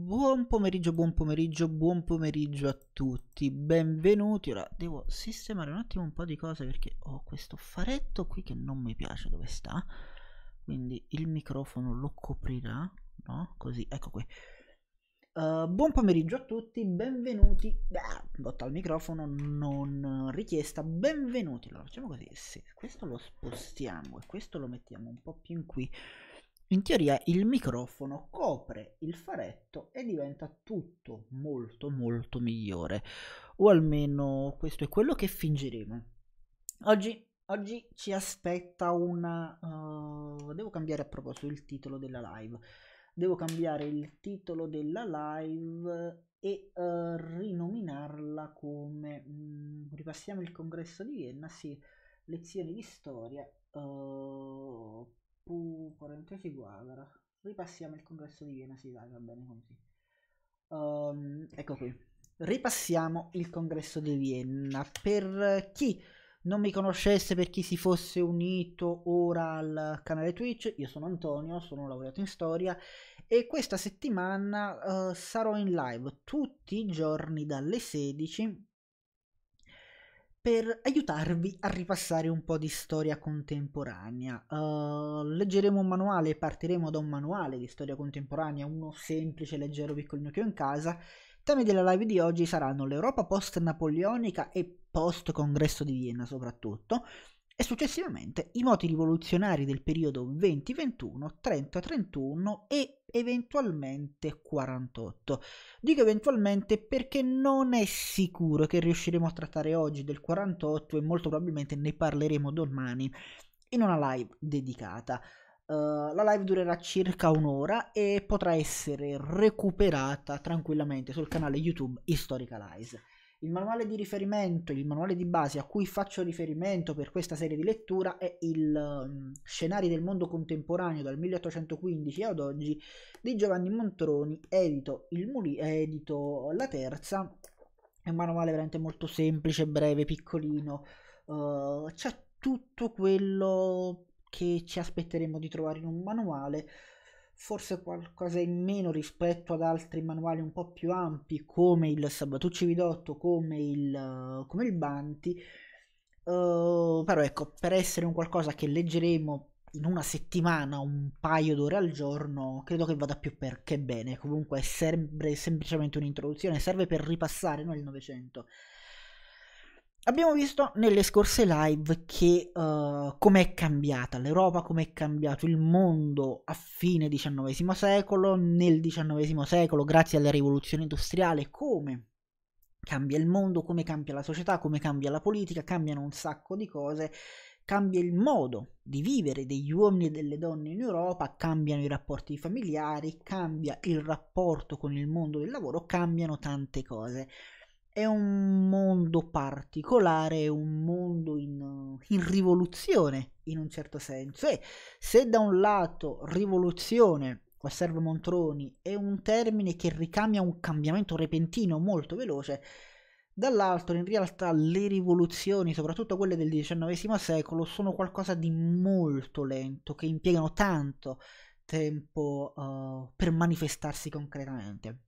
Buon pomeriggio, buon pomeriggio, buon pomeriggio a tutti, benvenuti. Ora devo sistemare un attimo un po' di cose perché ho questo faretto qui che non mi piace dove sta. Quindi il microfono lo coprirà, no? Così, ecco qui. Uh, buon pomeriggio a tutti, benvenuti. Ah, botta al microfono, non richiesta, benvenuti. Allora facciamo così, se questo lo spostiamo e questo lo mettiamo un po' più in qui in teoria il microfono copre il faretto e diventa tutto molto molto migliore, o almeno questo è quello che fingeremo. Oggi, oggi ci aspetta una... Uh, devo cambiare a proposito il titolo della live. Devo cambiare il titolo della live e uh, rinominarla come... Mh, mm, ripassiamo il congresso di Vienna, sì, lezioni di storia. Uh, qualsiasi guerra. Ripassiamo il congresso di Vienna, si sì, dai, va bene così. Um, ecco qui. Ripassiamo il congresso di Vienna. Per chi non mi conoscesse, per chi si fosse unito ora al canale Twitch, io sono Antonio, sono laureato in storia e questa settimana uh, sarò in live tutti i giorni dalle 16 per aiutarvi a ripassare un po' di storia contemporanea. Uh, leggeremo un manuale, partiremo da un manuale di storia contemporanea, uno semplice, leggero, piccolino che ho in casa. I temi della live di oggi saranno l'Europa post-napoleonica e post-congresso di Vienna soprattutto, e successivamente i moti rivoluzionari del periodo 20-21, 30, 31 e eventualmente 48. Dico eventualmente perché non è sicuro che riusciremo a trattare oggi del 48 e molto probabilmente ne parleremo domani in una live dedicata. Uh, la live durerà circa un'ora e potrà essere recuperata tranquillamente sul canale YouTube Historicalize. Il manuale di riferimento, il manuale di base a cui faccio riferimento per questa serie di lettura è il um, Scenari del mondo contemporaneo dal 1815 ad oggi di Giovanni Montroni, edito, il Muli, edito La Terza. È un manuale veramente molto semplice, breve, piccolino. Uh, c'è tutto quello che ci aspetteremo di trovare in un manuale forse qualcosa in meno rispetto ad altri manuali un po' più ampi come il Sabatucci Vidotto, come il, come il Banti, uh, però ecco, per essere un qualcosa che leggeremo in una settimana un paio d'ore al giorno, credo che vada più perché bene, comunque è sempre semplicemente un'introduzione, serve per ripassare noi il Novecento Abbiamo visto nelle scorse live che uh, com'è cambiata l'Europa, com'è cambiato il mondo a fine XIX secolo, nel XIX secolo grazie alla rivoluzione industriale, come cambia il mondo, come cambia la società, come cambia la politica, cambiano un sacco di cose, cambia il modo di vivere degli uomini e delle donne in Europa, cambiano i rapporti familiari, cambia il rapporto con il mondo del lavoro, cambiano tante cose è un mondo particolare, un mondo in, in rivoluzione in un certo senso. E se da un lato rivoluzione osserva Montroni, è un termine che ricambia un cambiamento repentino molto veloce, dall'altro in realtà le rivoluzioni, soprattutto quelle del XIX secolo, sono qualcosa di molto lento, che impiegano tanto tempo uh, per manifestarsi concretamente.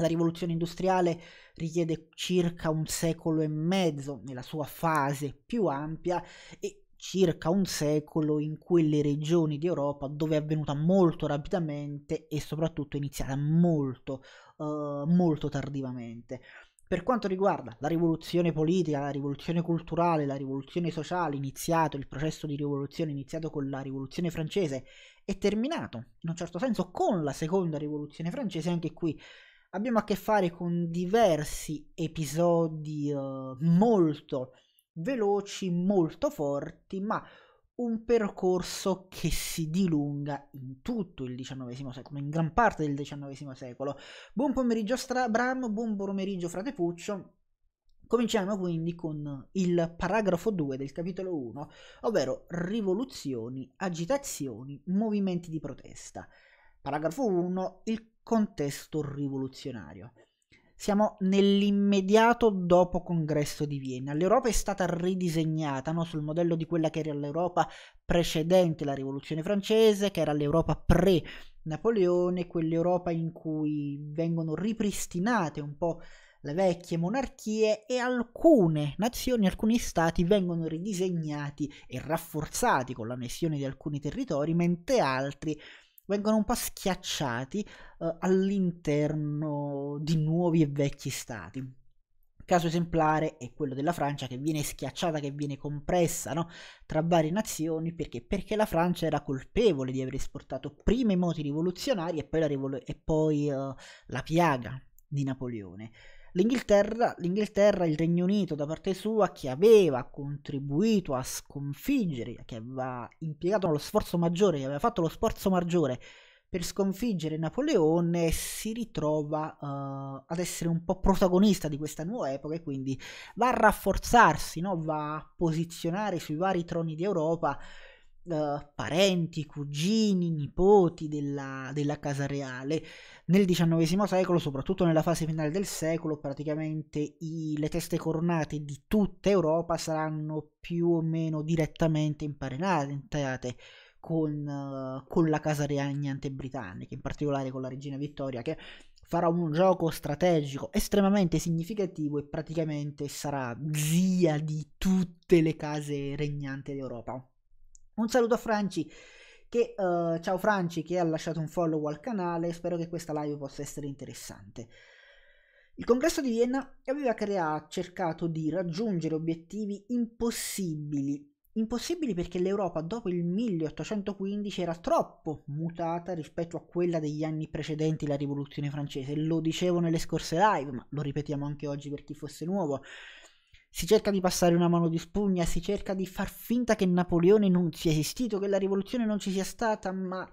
La rivoluzione industriale richiede circa un secolo e mezzo nella sua fase più ampia e circa un secolo in quelle regioni d'Europa dove è avvenuta molto rapidamente e soprattutto è iniziata molto, uh, molto tardivamente. Per quanto riguarda la rivoluzione politica, la rivoluzione culturale, la rivoluzione sociale iniziato, il processo di rivoluzione iniziato con la rivoluzione francese è terminato in un certo senso con la seconda rivoluzione francese, anche qui abbiamo a che fare con diversi episodi eh, molto veloci, molto forti, ma un percorso che si dilunga in tutto il XIX secolo, in gran parte del XIX secolo. Buon pomeriggio Stra- buon pomeriggio Frate Puccio. Cominciamo quindi con il paragrafo 2 del capitolo 1, ovvero rivoluzioni, agitazioni, movimenti di protesta. Paragrafo 1. Il contesto rivoluzionario. Siamo nell'immediato dopo congresso di Vienna. L'Europa è stata ridisegnata no? sul modello di quella che era l'Europa precedente la rivoluzione francese, che era l'Europa pre-Napoleone, quell'Europa in cui vengono ripristinate un po' le vecchie monarchie e alcune nazioni, alcuni stati vengono ridisegnati e rafforzati con l'annessione di alcuni territori, mentre altri vengono un po' schiacciati eh, all'interno di nuovi e vecchi stati. Caso esemplare è quello della Francia che viene schiacciata, che viene compressa no? tra varie nazioni perché? perché la Francia era colpevole di aver esportato prima i moti rivoluzionari e poi la, rivol- e poi, eh, la piaga di Napoleone. L'Inghilterra, l'Inghilterra, il Regno Unito da parte sua, che aveva contribuito a sconfiggere, che aveva impiegato lo sforzo maggiore, che aveva fatto lo sforzo maggiore per sconfiggere Napoleone, si ritrova uh, ad essere un po' protagonista di questa nuova epoca e quindi va a rafforzarsi, no? va a posizionare sui vari troni d'Europa Uh, parenti, cugini, nipoti della, della, casa reale, nel XIX secolo, soprattutto nella fase finale del secolo, praticamente i, le teste coronate di tutta Europa saranno più o meno direttamente imparentate con, uh, con la casa regnante britannica, in particolare con la regina Vittoria, che farà un gioco strategico estremamente significativo e praticamente sarà zia di tutte le case regnanti d'Europa. Un saluto a Franci che uh, ciao Franci che ha lasciato un follow al canale, spero che questa live possa essere interessante. Il congresso di Vienna aveva crea- cercato di raggiungere obiettivi impossibili, impossibili perché l'Europa dopo il 1815 era troppo mutata rispetto a quella degli anni precedenti la rivoluzione francese, lo dicevo nelle scorse live, ma lo ripetiamo anche oggi per chi fosse nuovo. Si cerca di passare una mano di spugna, si cerca di far finta che Napoleone non sia esistito, che la rivoluzione non ci sia stata, ma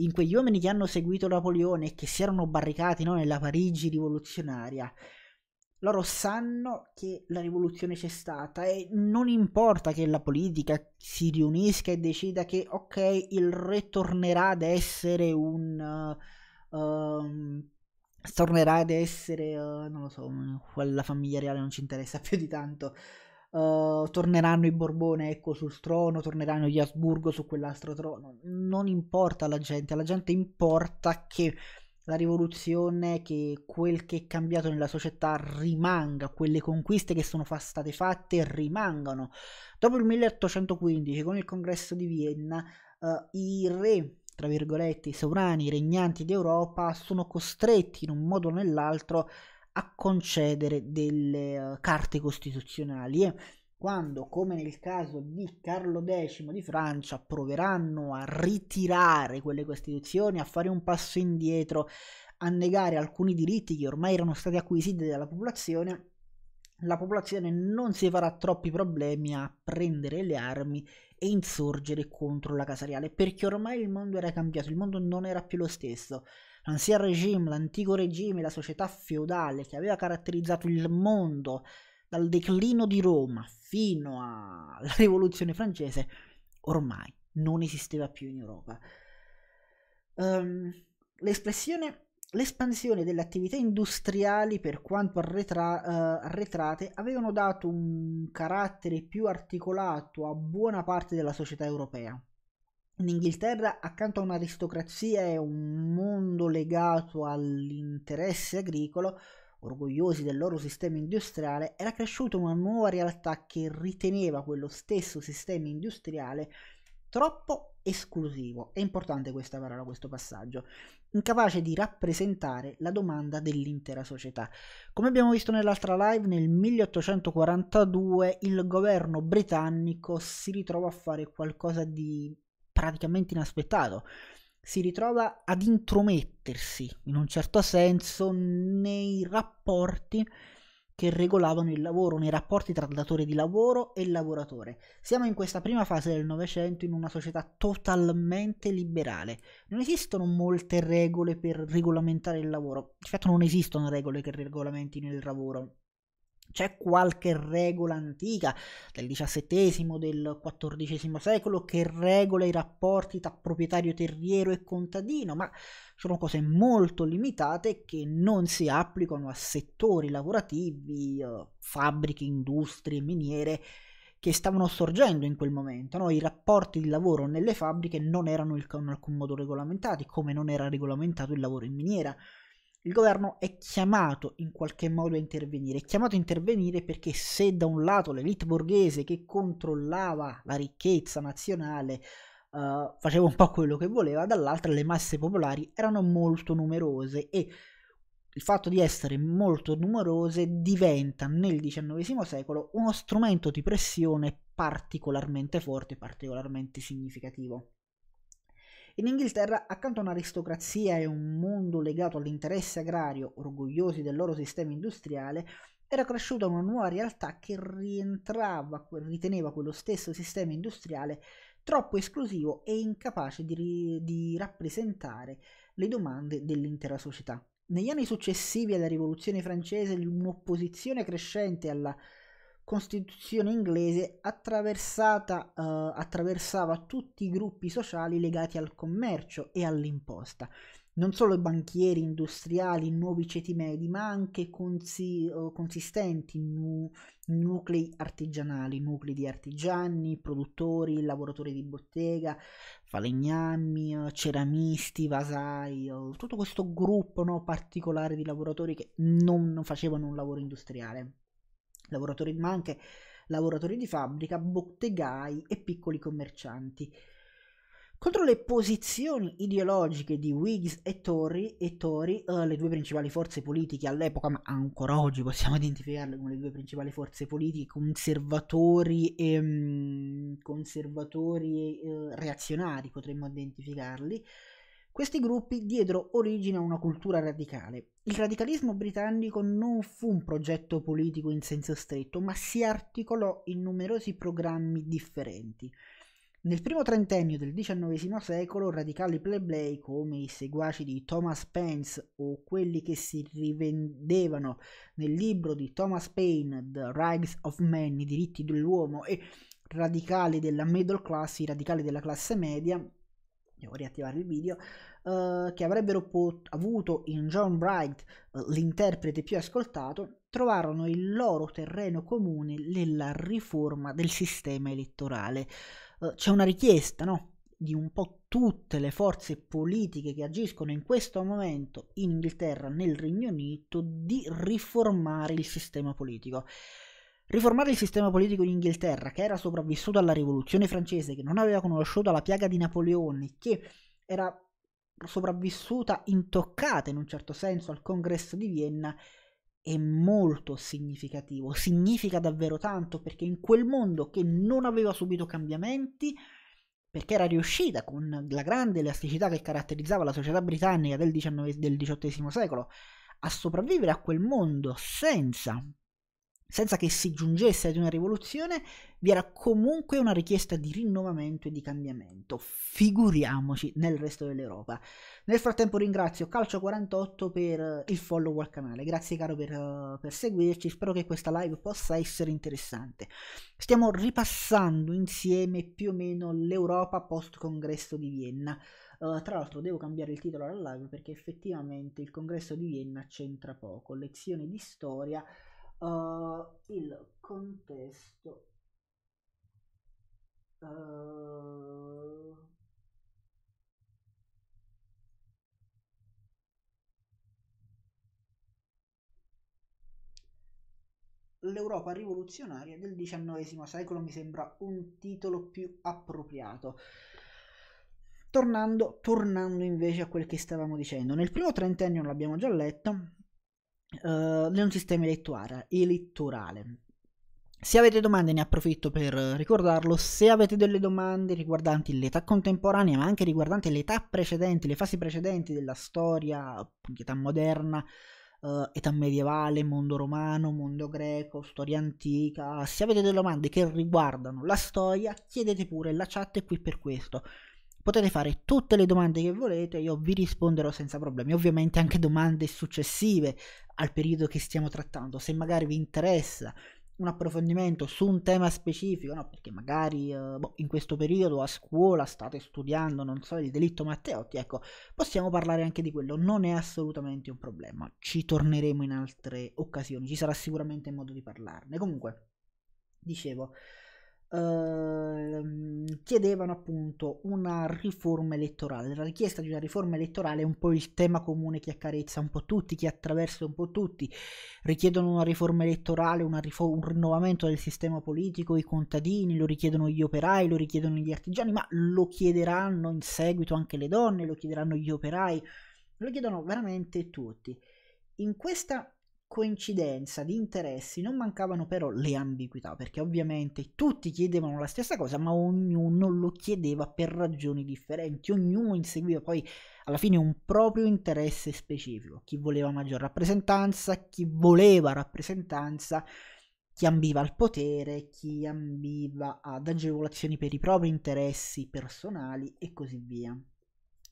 in quegli uomini che hanno seguito Napoleone e che si erano barricati no, nella Parigi rivoluzionaria, loro sanno che la rivoluzione c'è stata e non importa che la politica si riunisca e decida che ok il re tornerà ad essere un uh, tornerà ad essere, uh, non lo so, quella famiglia reale non ci interessa più di tanto. Uh, torneranno i Borbone ecco, sul trono, torneranno gli Asburgo su quell'altro trono. Non importa alla gente, alla gente importa che la rivoluzione, che quel che è cambiato nella società rimanga, quelle conquiste che sono fa- state fatte rimangano. Dopo il 1815, con il congresso di Vienna, uh, i re tra virgolette, i sovrani, regnanti d'Europa sono costretti in un modo o nell'altro a concedere delle uh, carte costituzionali e eh. quando, come nel caso di Carlo X di Francia, proveranno a ritirare quelle costituzioni, a fare un passo indietro, a negare alcuni diritti che ormai erano stati acquisiti dalla popolazione, la popolazione non si farà troppi problemi a prendere le armi e insorgere contro la casa reale, perché ormai il mondo era cambiato, il mondo non era più lo stesso. L'anzian regime, l'antico regime, la società feudale che aveva caratterizzato il mondo dal declino di Roma fino alla rivoluzione francese, ormai non esisteva più in Europa. Um, l'espressione l'espansione delle attività industriali, per quanto arretra- uh, arretrate, avevano dato un carattere più articolato a buona parte della società europea. In Inghilterra, accanto a un'aristocrazia e un mondo legato all'interesse agricolo, orgogliosi del loro sistema industriale, era cresciuta una nuova realtà che riteneva quello stesso sistema industriale troppo esclusivo. È importante questa parola, questo passaggio incapace di rappresentare la domanda dell'intera società. Come abbiamo visto nell'altra live, nel 1842 il governo britannico si ritrova a fare qualcosa di praticamente inaspettato. Si ritrova ad intromettersi in un certo senso nei rapporti che regolavano il lavoro nei rapporti tra datore di lavoro e lavoratore. Siamo in questa prima fase del Novecento in una società totalmente liberale. Non esistono molte regole per regolamentare il lavoro, di fatto non esistono regole che regolamentino il lavoro c'è qualche regola antica del XVII, del XIV secolo che regola i rapporti tra proprietario terriero e contadino, ma sono cose molto limitate che non si applicano a settori lavorativi, eh, fabbriche, industrie, miniere che stavano sorgendo in quel momento. No? I rapporti di lavoro nelle fabbriche non erano in alcun modo regolamentati, come non era regolamentato il lavoro in miniera il governo è chiamato in qualche modo a intervenire, è chiamato a intervenire perché se da un lato l'elite borghese che controllava la ricchezza nazionale uh, faceva un po' quello che voleva, dall'altra le masse popolari erano molto numerose e il fatto di essere molto numerose diventa nel XIX secolo uno strumento di pressione particolarmente forte, particolarmente significativo. In Inghilterra, accanto a un'aristocrazia e un mondo legato all'interesse agrario, orgogliosi del loro sistema industriale, era cresciuta una nuova realtà che rientrava, riteneva quello stesso sistema industriale troppo esclusivo e incapace di, di rappresentare le domande dell'intera società. Negli anni successivi alla Rivoluzione francese, un'opposizione crescente alla Costituzione inglese attraversata, eh, attraversava tutti i gruppi sociali legati al commercio e all'imposta non solo i banchieri, industriali, nuovi ceti medi, ma anche consi- eh, consistenti nu- nuclei artigianali, nuclei di artigiani, produttori, lavoratori di bottega, falegnami, eh, ceramisti, vasai, eh, tutto questo gruppo no, particolare di lavoratori che non facevano un lavoro industriale lavoratori, ma anche lavoratori di fabbrica, bottegai e piccoli commercianti. Contro le posizioni ideologiche di Whigs e Tory, e Tory eh, le due principali forze politiche all'epoca, ma ancora oggi possiamo identificarle come le due principali forze politiche, conservatori e, ehm, mh, conservatori e eh, reazionari, potremmo identificarli, questi gruppi diedero origine a una cultura radicale. Il radicalismo britannico non fu un progetto politico in senso stretto, ma si articolò in numerosi programmi differenti. Nel primo trentennio del XIX secolo radicali plebei come i seguaci di Thomas Pence o quelli che si rivendevano nel libro di Thomas Paine The Rights of Man, i diritti dell'uomo e radicali della middle class, i radicali della classe media, devo riattivare il video, eh, che avrebbero pot- avuto in John Bright eh, l'interprete più ascoltato, trovarono il loro terreno comune nella riforma del sistema elettorale. Eh, c'è una richiesta, no? di un po' tutte le forze politiche che agiscono in questo momento in Inghilterra, nel Regno Unito, di riformare il sistema politico. Riformare il sistema politico in Inghilterra, che era sopravvissuto alla rivoluzione francese, che non aveva conosciuto la piaga di Napoleone, che era sopravvissuta intoccata in un certo senso al congresso di Vienna, è molto significativo. Significa davvero tanto perché in quel mondo che non aveva subito cambiamenti, perché era riuscita con la grande elasticità che caratterizzava la società britannica del, XVIII secolo a sopravvivere a quel mondo senza senza che si giungesse ad una rivoluzione, vi era comunque una richiesta di rinnovamento e di cambiamento. Figuriamoci nel resto dell'Europa. Nel frattempo ringrazio Calcio48 per eh, il follow al canale, grazie caro per, eh, per seguirci, spero che questa live possa essere interessante. Stiamo ripassando insieme più o meno l'Europa post-congresso di Vienna. Uh, tra l'altro devo cambiare il titolo alla live perché effettivamente il congresso di Vienna c'entra poco, lezioni di storia uh, il contesto uh, L'Europa rivoluzionaria del XIX secolo mi sembra un titolo più appropriato. Tornando, tornando invece a quel che stavamo dicendo, nel primo trentennio l'abbiamo già letto, uh, di un sistema elettorale. Se avete domande ne approfitto per ricordarlo, se avete delle domande riguardanti l'età contemporanea, ma anche riguardanti l'età precedente, le fasi precedenti della storia, età moderna, Uh, età medievale, mondo romano, mondo greco, storia antica. Se avete delle domande che riguardano la storia, chiedete pure, la chat è qui per questo potete fare tutte le domande che volete, io vi risponderò senza problemi. Ovviamente anche domande successive al periodo che stiamo trattando, se magari vi interessa un approfondimento su un tema specifico, no? perché magari eh, boh, in questo periodo a scuola state studiando, non so, il delitto Matteotti, ecco, possiamo parlare anche di quello, non è assolutamente un problema, ci torneremo in altre occasioni, ci sarà sicuramente modo di parlarne. Comunque, dicevo, Ehm, chiedevano appunto una riforma elettorale. La richiesta di una riforma elettorale è un po' il tema comune che accarezza un po' tutti, che attraversa un po' tutti. Richiedono una riforma elettorale, una rifo- un rinnovamento del sistema politico, i contadini, lo richiedono gli operai, lo richiedono gli artigiani, ma lo chiederanno in seguito anche le donne, lo chiederanno gli operai, lo chiedono veramente tutti. In questa coincidenza di interessi non mancavano però le ambiguità, perché ovviamente tutti chiedevano la stessa cosa, ma ognuno lo chiedeva per ragioni differenti, ognuno inseguiva poi alla fine un proprio interesse specifico, chi voleva maggior rappresentanza, chi voleva rappresentanza, chi ambiva al potere, chi ambiva ad agevolazioni per i propri interessi personali e così via.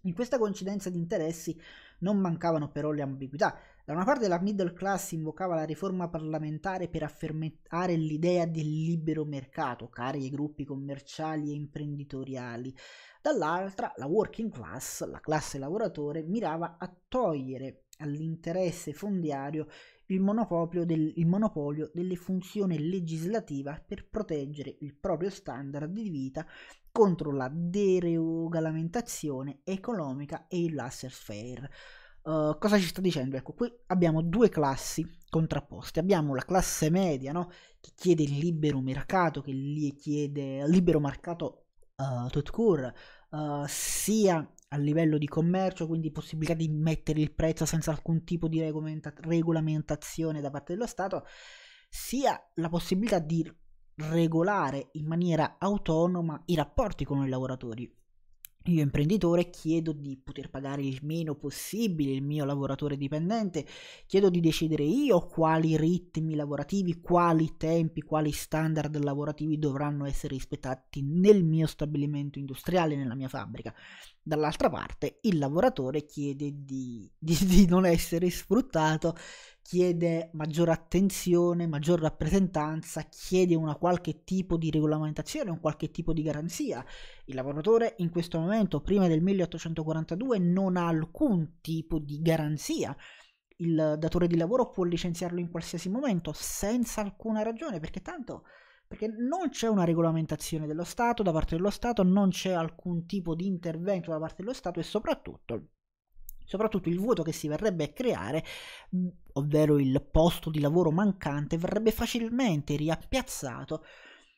In questa coincidenza di interessi non mancavano però le ambiguità, da una parte la middle class invocava la riforma parlamentare per affermare l'idea del libero mercato, cari ai gruppi commerciali e imprenditoriali, dall'altra la working class, la classe lavoratore, mirava a togliere all'interesse fondiario il monopolio, del, il monopolio delle funzioni legislative per proteggere il proprio standard di vita contro la deregolamentazione economica e il laissez-faire. Eh, cosa ci sta dicendo? Ecco, qui abbiamo due classi contrapposte. Abbiamo la classe media, no? che chiede il libero mercato, che li chiede libero mercato uh, tout court, uh, sia a livello di commercio, quindi possibilità di mettere il prezzo senza alcun tipo di regolamenta- regolamentazione da parte dello Stato, sia la possibilità di regolare in maniera autonoma i rapporti con i lavoratori io imprenditore chiedo di poter pagare il meno possibile il mio lavoratore dipendente, chiedo di decidere io quali ritmi lavorativi, quali tempi, quali standard lavorativi dovranno essere rispettati nel mio stabilimento industriale, nella mia fabbrica. Dall'altra parte il lavoratore chiede di, di, di non essere sfruttato, chiede maggiore attenzione, maggior rappresentanza, chiede un qualche tipo di regolamentazione, un qualche tipo di garanzia. Il lavoratore in questo momento, prima del 1842, non ha alcun tipo di garanzia. Il datore di lavoro può licenziarlo in qualsiasi momento, senza alcuna ragione, perché tanto perché non c'è una regolamentazione dello Stato, da parte dello Stato non c'è alcun tipo di intervento da parte dello Stato e soprattutto, soprattutto il vuoto che si verrebbe a creare ovvero il posto di lavoro mancante, verrebbe facilmente riappiazzato.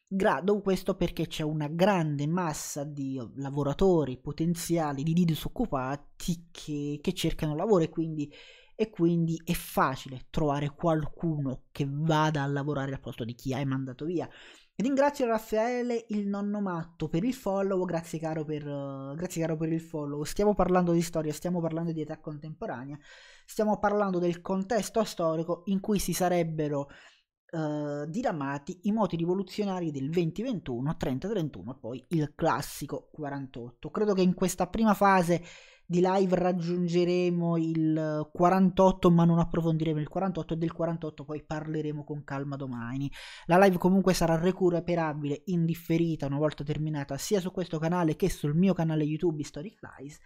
Grado questo perché c'è una grande massa di lavoratori potenziali, di disoccupati che, che cercano lavoro e quindi, e quindi è facile trovare qualcuno che vada a lavorare al posto di chi hai mandato via. Ringrazio Raffaele il nonno matto per il follow, grazie caro per, uh, grazie caro per il follow. Stiamo parlando di storia, stiamo parlando di età contemporanea stiamo parlando del contesto storico in cui si sarebbero eh, diramati i moti rivoluzionari del 2021, 30-31 e poi il classico 48. Credo che in questa prima fase di live raggiungeremo il 48 ma non approfondiremo il 48 e del 48 poi parleremo con calma domani la live comunque sarà recuperabile in differita una volta terminata sia su questo canale che sul mio canale youtube Historic Lies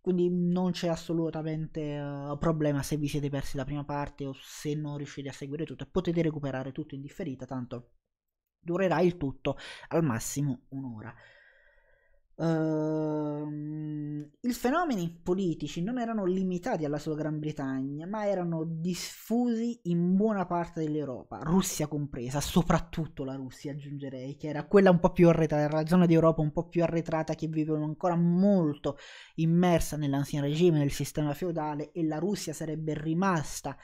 quindi non c'è assolutamente uh, problema se vi siete persi la prima parte o se non riuscite a seguire tutto potete recuperare tutto in differita tanto durerà il tutto al massimo un'ora Uh, I fenomeni politici non erano limitati alla sola Gran Bretagna, ma erano diffusi in buona parte dell'Europa, Russia compresa, soprattutto la Russia aggiungerei, che era quella un po' più arretrata, era la zona d'Europa un po' più arretrata che vivevano ancora molto immersa nell'anziano regime, nel sistema feudale e la Russia sarebbe rimasta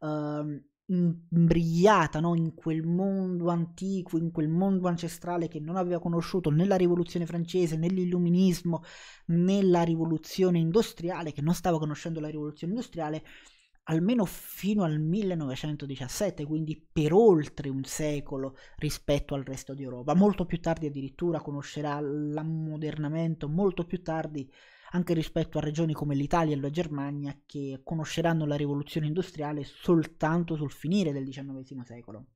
uh, imbrigliata no? in quel mondo antico, in quel mondo ancestrale che non aveva conosciuto né la rivoluzione francese, né l'illuminismo, né la rivoluzione industriale, che non stava conoscendo la rivoluzione industriale almeno fino al 1917, quindi per oltre un secolo rispetto al resto d'Europa. Molto più tardi addirittura conoscerà l'ammodernamento, molto più tardi anche rispetto a regioni come l'Italia e la Germania che conosceranno la rivoluzione industriale soltanto sul finire del XIX secolo.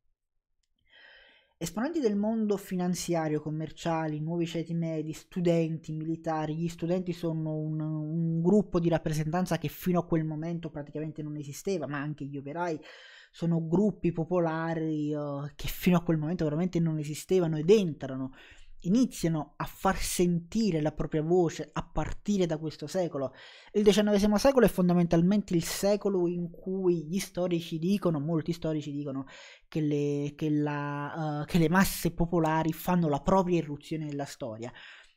Esponenti del mondo finanziario, commerciali, nuovi ceti medi, studenti, militari, gli studenti sono un, un, gruppo di rappresentanza che fino a quel momento praticamente non esisteva, ma anche gli operai sono gruppi popolari uh, che fino a quel momento veramente non esistevano ed entrano iniziano a far sentire la propria voce a partire da questo secolo. Il XIX secolo è fondamentalmente il secolo in cui gli storici dicono, molti storici dicono, che le, che la, uh, che le masse popolari fanno la propria irruzione nella storia.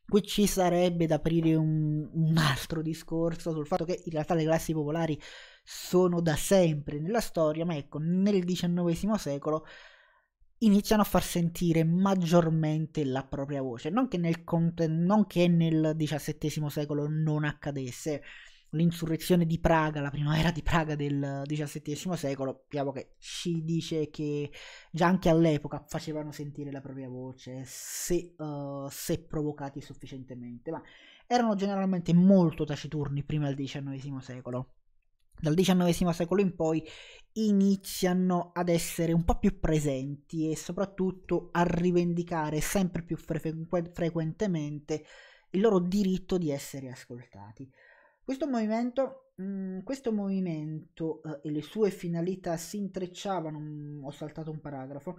Qui ci sarebbe da aprire un, un, altro discorso sul fatto che in realtà le classi popolari sono da sempre nella storia, ma ecco, nel XIX secolo iniziano a far sentire maggiormente la propria voce. Non che nel, non che nel XVII secolo non accadesse. L'insurrezione di Praga, la primavera di Praga del XVII secolo, diciamo che ci dice che già anche all'epoca facevano sentire la propria voce se, uh, se provocati sufficientemente, ma erano generalmente molto taciturni prima del XIX secolo dal XIX secolo in poi iniziano ad essere un po' più presenti e soprattutto a rivendicare sempre più frequ- frequentemente il loro diritto di essere ascoltati. Questo movimento, mm, questo movimento eh, e le sue finalità si intrecciavano, mm, ho saltato un paragrafo,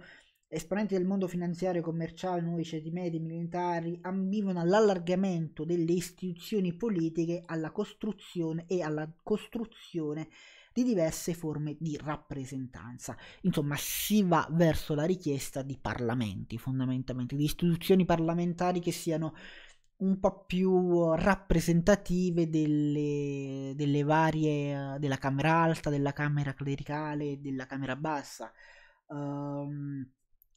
Esponenti del mondo finanziario, commerciale, nuovi ceti medi, militari ambivano all'allargamento delle istituzioni politiche, alla costruzione e alla costruzione di diverse forme di rappresentanza. Insomma, si va verso la richiesta di parlamenti, fondamentalmente, di istituzioni parlamentari che siano un po' più rappresentative delle, delle varie della Camera alta, della Camera clericale e della Camera bassa. Um,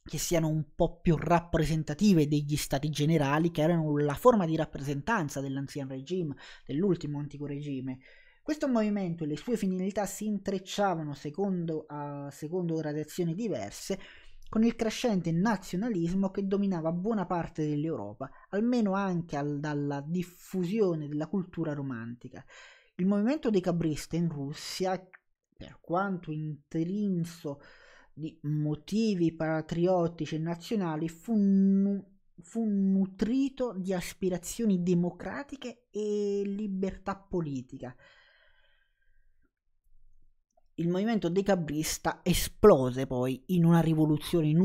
che siano un po' più rappresentative degli stati generali, che erano la forma di rappresentanza dell'ancien regime, dell'ultimo antico regime. Questo movimento e le sue finalità si intrecciavano secondo, uh, secondo gradazioni diverse con il crescente nazionalismo che dominava buona parte dell'Europa, almeno anche al, dalla diffusione della cultura romantica. Il movimento decabrista in Russia, per quanto intrinso di motivi patriottici e nazionali fu, nu- fu nutrito di aspirazioni democratiche e libertà politica il movimento decabrista esplose poi in una rivoluzione, in,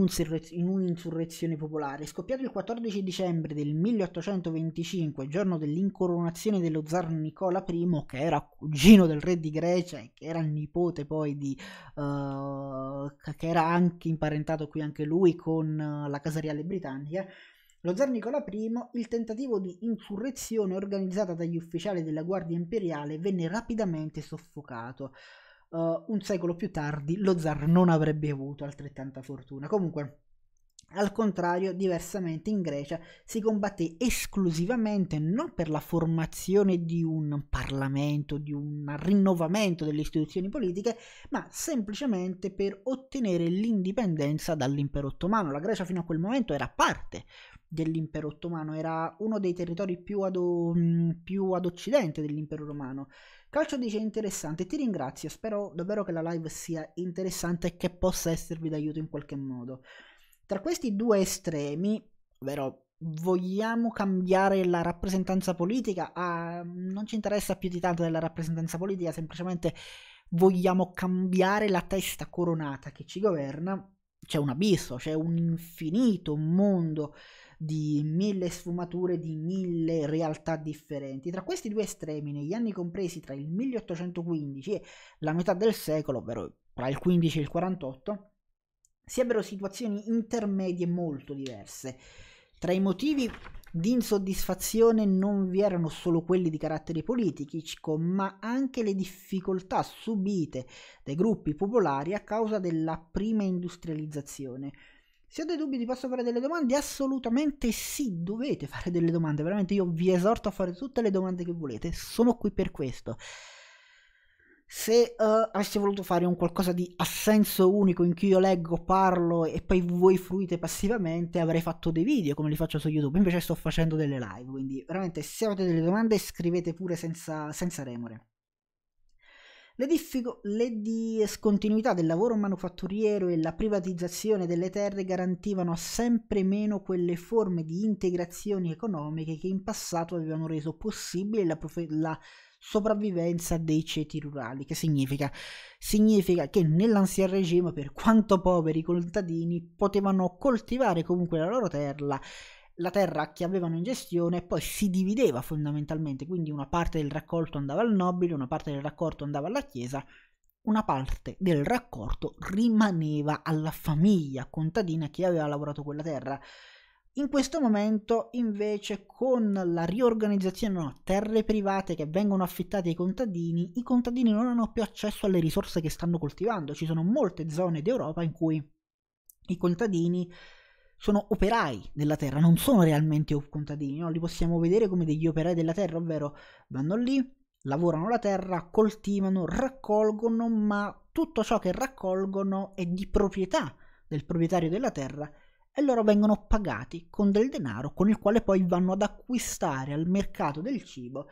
un'insurrezione popolare. Scoppiato il 14 dicembre del 1825, giorno dell'incoronazione dello zar Nicola I, che era cugino del re di Grecia e che era nipote poi di... Uh, che era anche imparentato qui anche lui con eh, la casa reale britannica, lo zar Nicola I, il tentativo di insurrezione organizzata dagli ufficiali della Guardia Imperiale venne rapidamente soffocato uh, un secolo più tardi lo zar non avrebbe avuto altrettanta fortuna. Comunque, al contrario, diversamente in Grecia si combatté esclusivamente non per la formazione di un Parlamento, di un rinnovamento delle istituzioni politiche, ma semplicemente per ottenere l'indipendenza dall'impero ottomano. La Grecia fino a quel momento era parte dell'impero ottomano, era uno dei territori più ad, più ad occidente dell'impero romano. Calcio dice interessante, ti ringrazio, spero davvero che la live sia interessante e che possa esservi d'aiuto in qualche modo. Tra questi due estremi, ovvero vogliamo cambiare la rappresentanza politica, ah, non ci interessa più di tanto della rappresentanza politica, semplicemente vogliamo cambiare la testa coronata che ci governa, c'è un abisso, c'è un infinito, mondo di mille sfumature, di mille realtà differenti. Tra questi due estremi, negli anni compresi tra il 1815 e la metà del secolo, ovvero tra il 15 e il 48, si ebbero situazioni intermedie molto diverse. Tra i motivi di insoddisfazione non vi erano solo quelli di carattere politico, ma anche le difficoltà subite dai gruppi popolari a causa della prima industrializzazione. Se avete dubbi di posso fare delle domande? Assolutamente sì, dovete fare delle domande, veramente io vi esorto a fare tutte le domande che volete, sono qui per questo. Se uh, avessi voluto fare un qualcosa di assenso unico in cui io leggo, parlo e poi voi fruite passivamente, avrei fatto dei video come li faccio su YouTube, invece sto facendo delle live, quindi veramente se avete delle domande scrivete pure senza, senza remore. Le, diffico- le discontinuità del lavoro manufatturiero e la privatizzazione delle terre garantivano sempre meno quelle forme di integrazioni economiche che in passato avevano reso possibile la, profe- la sopravvivenza dei ceti rurali. Che significa? Significa che nell'ansia regime, per quanto poveri i contadini, potevano coltivare comunque la loro terra la terra che avevano in gestione poi si divideva fondamentalmente, quindi una parte del raccolto andava al nobile, una parte del raccolto andava alla chiesa, una parte del raccolto rimaneva alla famiglia contadina che aveva lavorato quella terra. In questo momento invece con la riorganizzazione no, terre private che vengono affittate ai contadini, i contadini non hanno più accesso alle risorse che stanno coltivando. Ci sono molte zone d'Europa in cui i contadini sono operai della terra, non sono realmente contadini, no? li possiamo vedere come degli operai della terra, ovvero vanno lì, lavorano la terra, coltivano, raccolgono, ma tutto ciò che raccolgono è di proprietà del proprietario della terra e loro vengono pagati con del denaro con il quale poi vanno ad acquistare al mercato del cibo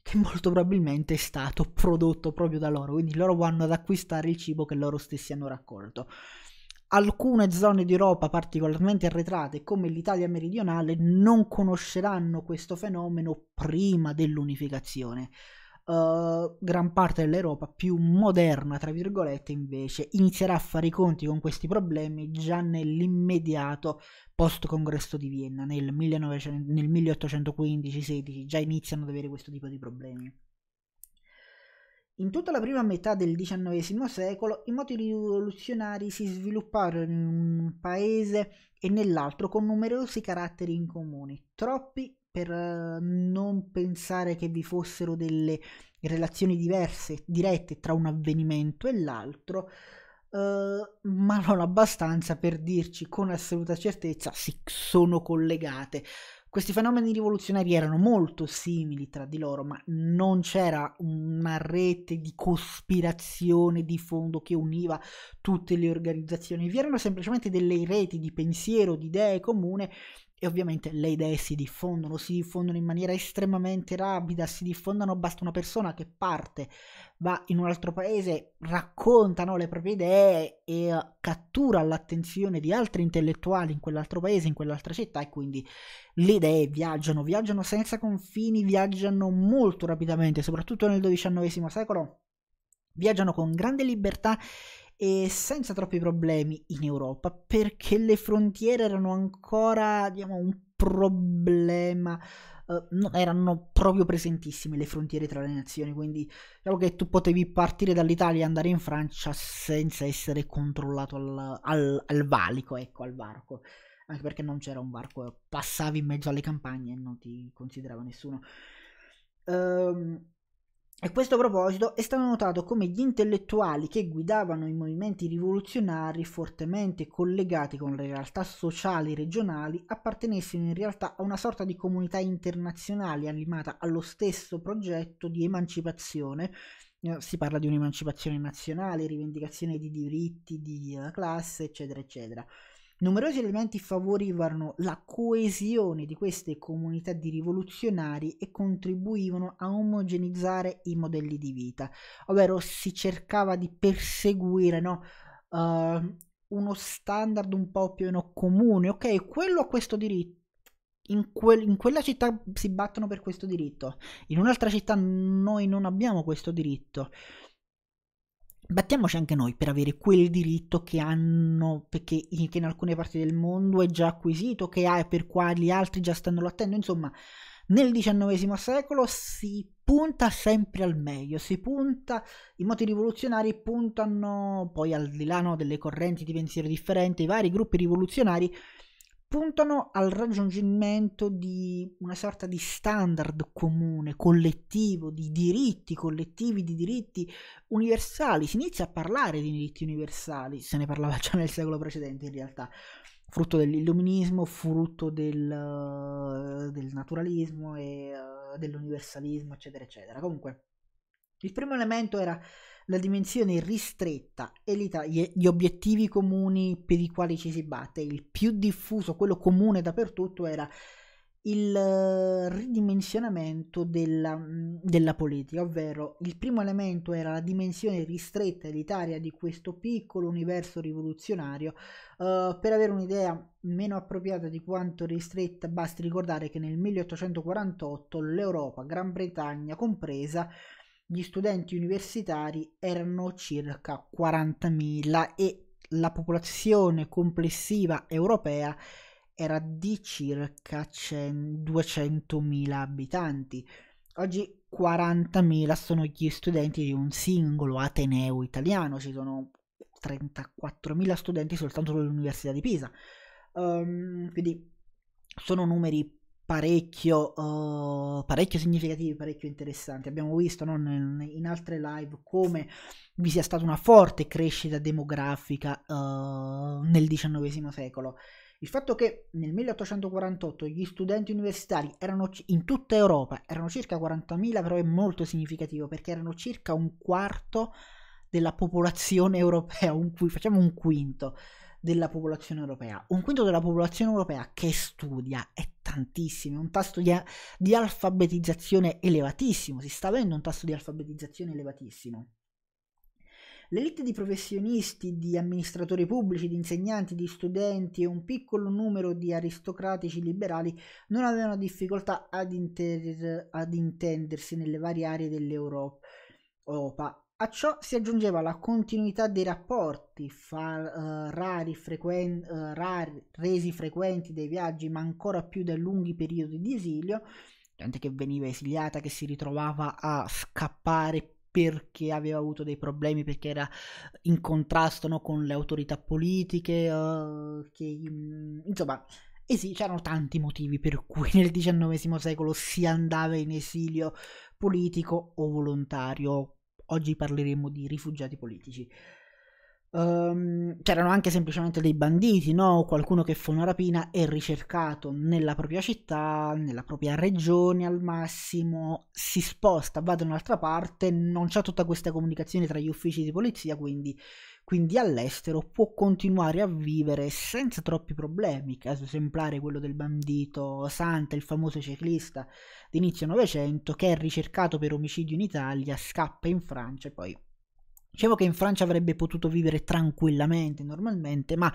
che molto probabilmente è stato prodotto proprio da loro, quindi loro vanno ad acquistare il cibo che loro stessi hanno raccolto alcune zone d'Europa particolarmente arretrate come l'Italia meridionale non conosceranno questo fenomeno prima dell'unificazione. Uh, gran parte dell'Europa più moderna, tra virgolette, invece inizierà a fare i conti con questi problemi già nell'immediato post congresso di Vienna, nel, 1900, nel 1815-16 già iniziano ad avere questo tipo di problemi. In tutta la prima metà del XIX secolo i moti rivoluzionari si svilupparono in un paese e nell'altro con numerosi caratteri in comune, troppi per eh, non pensare che vi fossero delle relazioni diverse, dirette tra un avvenimento e l'altro, eh, ma non abbastanza per dirci con assoluta certezza si sono collegate. Questi fenomeni rivoluzionari erano molto simili tra di loro, ma non c'era una rete di cospirazione di fondo che univa tutte le organizzazioni, vi erano semplicemente delle reti di pensiero, di idee comune e ovviamente le idee si diffondono, si diffondono in maniera estremamente rapida, si diffondono, basta una persona che parte, va in un altro paese, racconta le proprie idee e uh, cattura l'attenzione di altri intellettuali in quell'altro paese, in quell'altra città e quindi le idee viaggiano, viaggiano senza confini, viaggiano molto rapidamente, soprattutto nel XIX secolo, viaggiano con grande libertà e senza troppi problemi in Europa perché le frontiere erano ancora diciamo, un problema. Uh, erano proprio presentissime le frontiere tra le nazioni, quindi diciamo che tu potevi partire dall'Italia e andare in Francia senza essere controllato al, al, al valico, ecco, al varco anche perché non c'era un barco, passavi in mezzo alle campagne e non ti considerava nessuno. Um, a questo proposito è stato notato come gli intellettuali che guidavano i movimenti rivoluzionari fortemente collegati con le realtà sociali regionali appartenessero in realtà a una sorta di comunità internazionale animata allo stesso progetto di emancipazione. Eh, si parla di un'emancipazione nazionale, rivendicazione di diritti, di eh, classe, eccetera, eccetera. Numerosi elementi favorivano la coesione di queste comunità di rivoluzionari e contribuivano a omogenizzare i modelli di vita, ovvero si cercava di perseguire no, uh, uno standard un po' più no, comune, ok, quello ha questo diritto. In, quel, in, quella città si battono per questo diritto, in un'altra città noi non abbiamo questo diritto battiamoci anche noi per avere quel diritto che hanno, perché in, che in alcune parti del mondo è già acquisito, che ha e per quali altri già stanno lottando, insomma nel XIX secolo si punta sempre al meglio, si punta, i moti rivoluzionari puntano poi al di là no, delle correnti di pensiero differenti, i vari gruppi rivoluzionari puntano al raggiungimento di una sorta di standard comune, collettivo, di diritti collettivi, di diritti universali. Si inizia a parlare di diritti universali, se ne parlava già nel secolo precedente in realtà, frutto dell'illuminismo, frutto del, eh, del naturalismo e eh, dell'universalismo, eccetera, eccetera. Comunque, il primo elemento era la dimensione ristretta e gli obiettivi comuni per i quali ci si batte. Il più diffuso, quello comune dappertutto, era il eh, ridimensionamento della, della, politica, ovvero il primo elemento era la dimensione ristretta elitaria di questo piccolo universo rivoluzionario. Uh, per avere un'idea meno appropriata di quanto ristretta, basti ricordare che nel 1848 l'Europa, Gran Bretagna compresa, gli studenti universitari erano circa 40.000 e la popolazione complessiva europea era di circa 200.000 abitanti. Oggi 40.000 sono gli studenti di un singolo Ateneo italiano, ci sono 34.000 studenti soltanto dell'Università di Pisa. Um, quindi sono numeri parecchio, uh, parecchio significativi, parecchio interessanti. Abbiamo visto no, in altre live come vi sia stata una forte crescita demografica uh, nel XIX secolo. Il fatto che nel 1848 gli studenti universitari erano in tutta Europa erano circa 40.000 però è molto significativo perché erano circa un quarto della popolazione europea, un, facciamo un quinto della popolazione europea. Un quinto della popolazione europea che studia è tantissimo, un tasso di, di alfabetizzazione elevatissimo, si sta avendo un tasso di alfabetizzazione elevatissimo. L'elite di professionisti, di amministratori pubblici, di insegnanti, di studenti e un piccolo numero di aristocratici liberali non avevano difficoltà ad, inter- ad intendersi nelle varie aree dell'Europa a ciò si aggiungeva la continuità dei rapporti, fa, uh, eh, rari frequen- uh, rari, resi frequenti dei viaggi, ma ancora più dai lunghi periodi di esilio, gente che veniva esiliata, che si ritrovava a scappare perché aveva avuto dei problemi, perché era in contrasto no, con le autorità politiche, uh, che, mm, insomma, e c'erano tanti motivi per cui nel XIX secolo si andava in esilio politico o volontario Oggi parleremo di rifugiati politici. Um, c'erano anche semplicemente dei banditi, no? qualcuno che fa una rapina è ricercato nella propria città, nella propria regione al massimo, si sposta, va da un'altra parte, non c'è tutta questa comunicazione tra gli uffici di polizia, quindi quindi all'estero, può continuare a vivere senza troppi problemi, caso esemplare quello del bandito Santa, il famoso ciclista d'inizio Novecento, che è ricercato per omicidio in Italia, scappa in Francia e poi Dicevo che in Francia avrebbe potuto vivere tranquillamente, normalmente, ma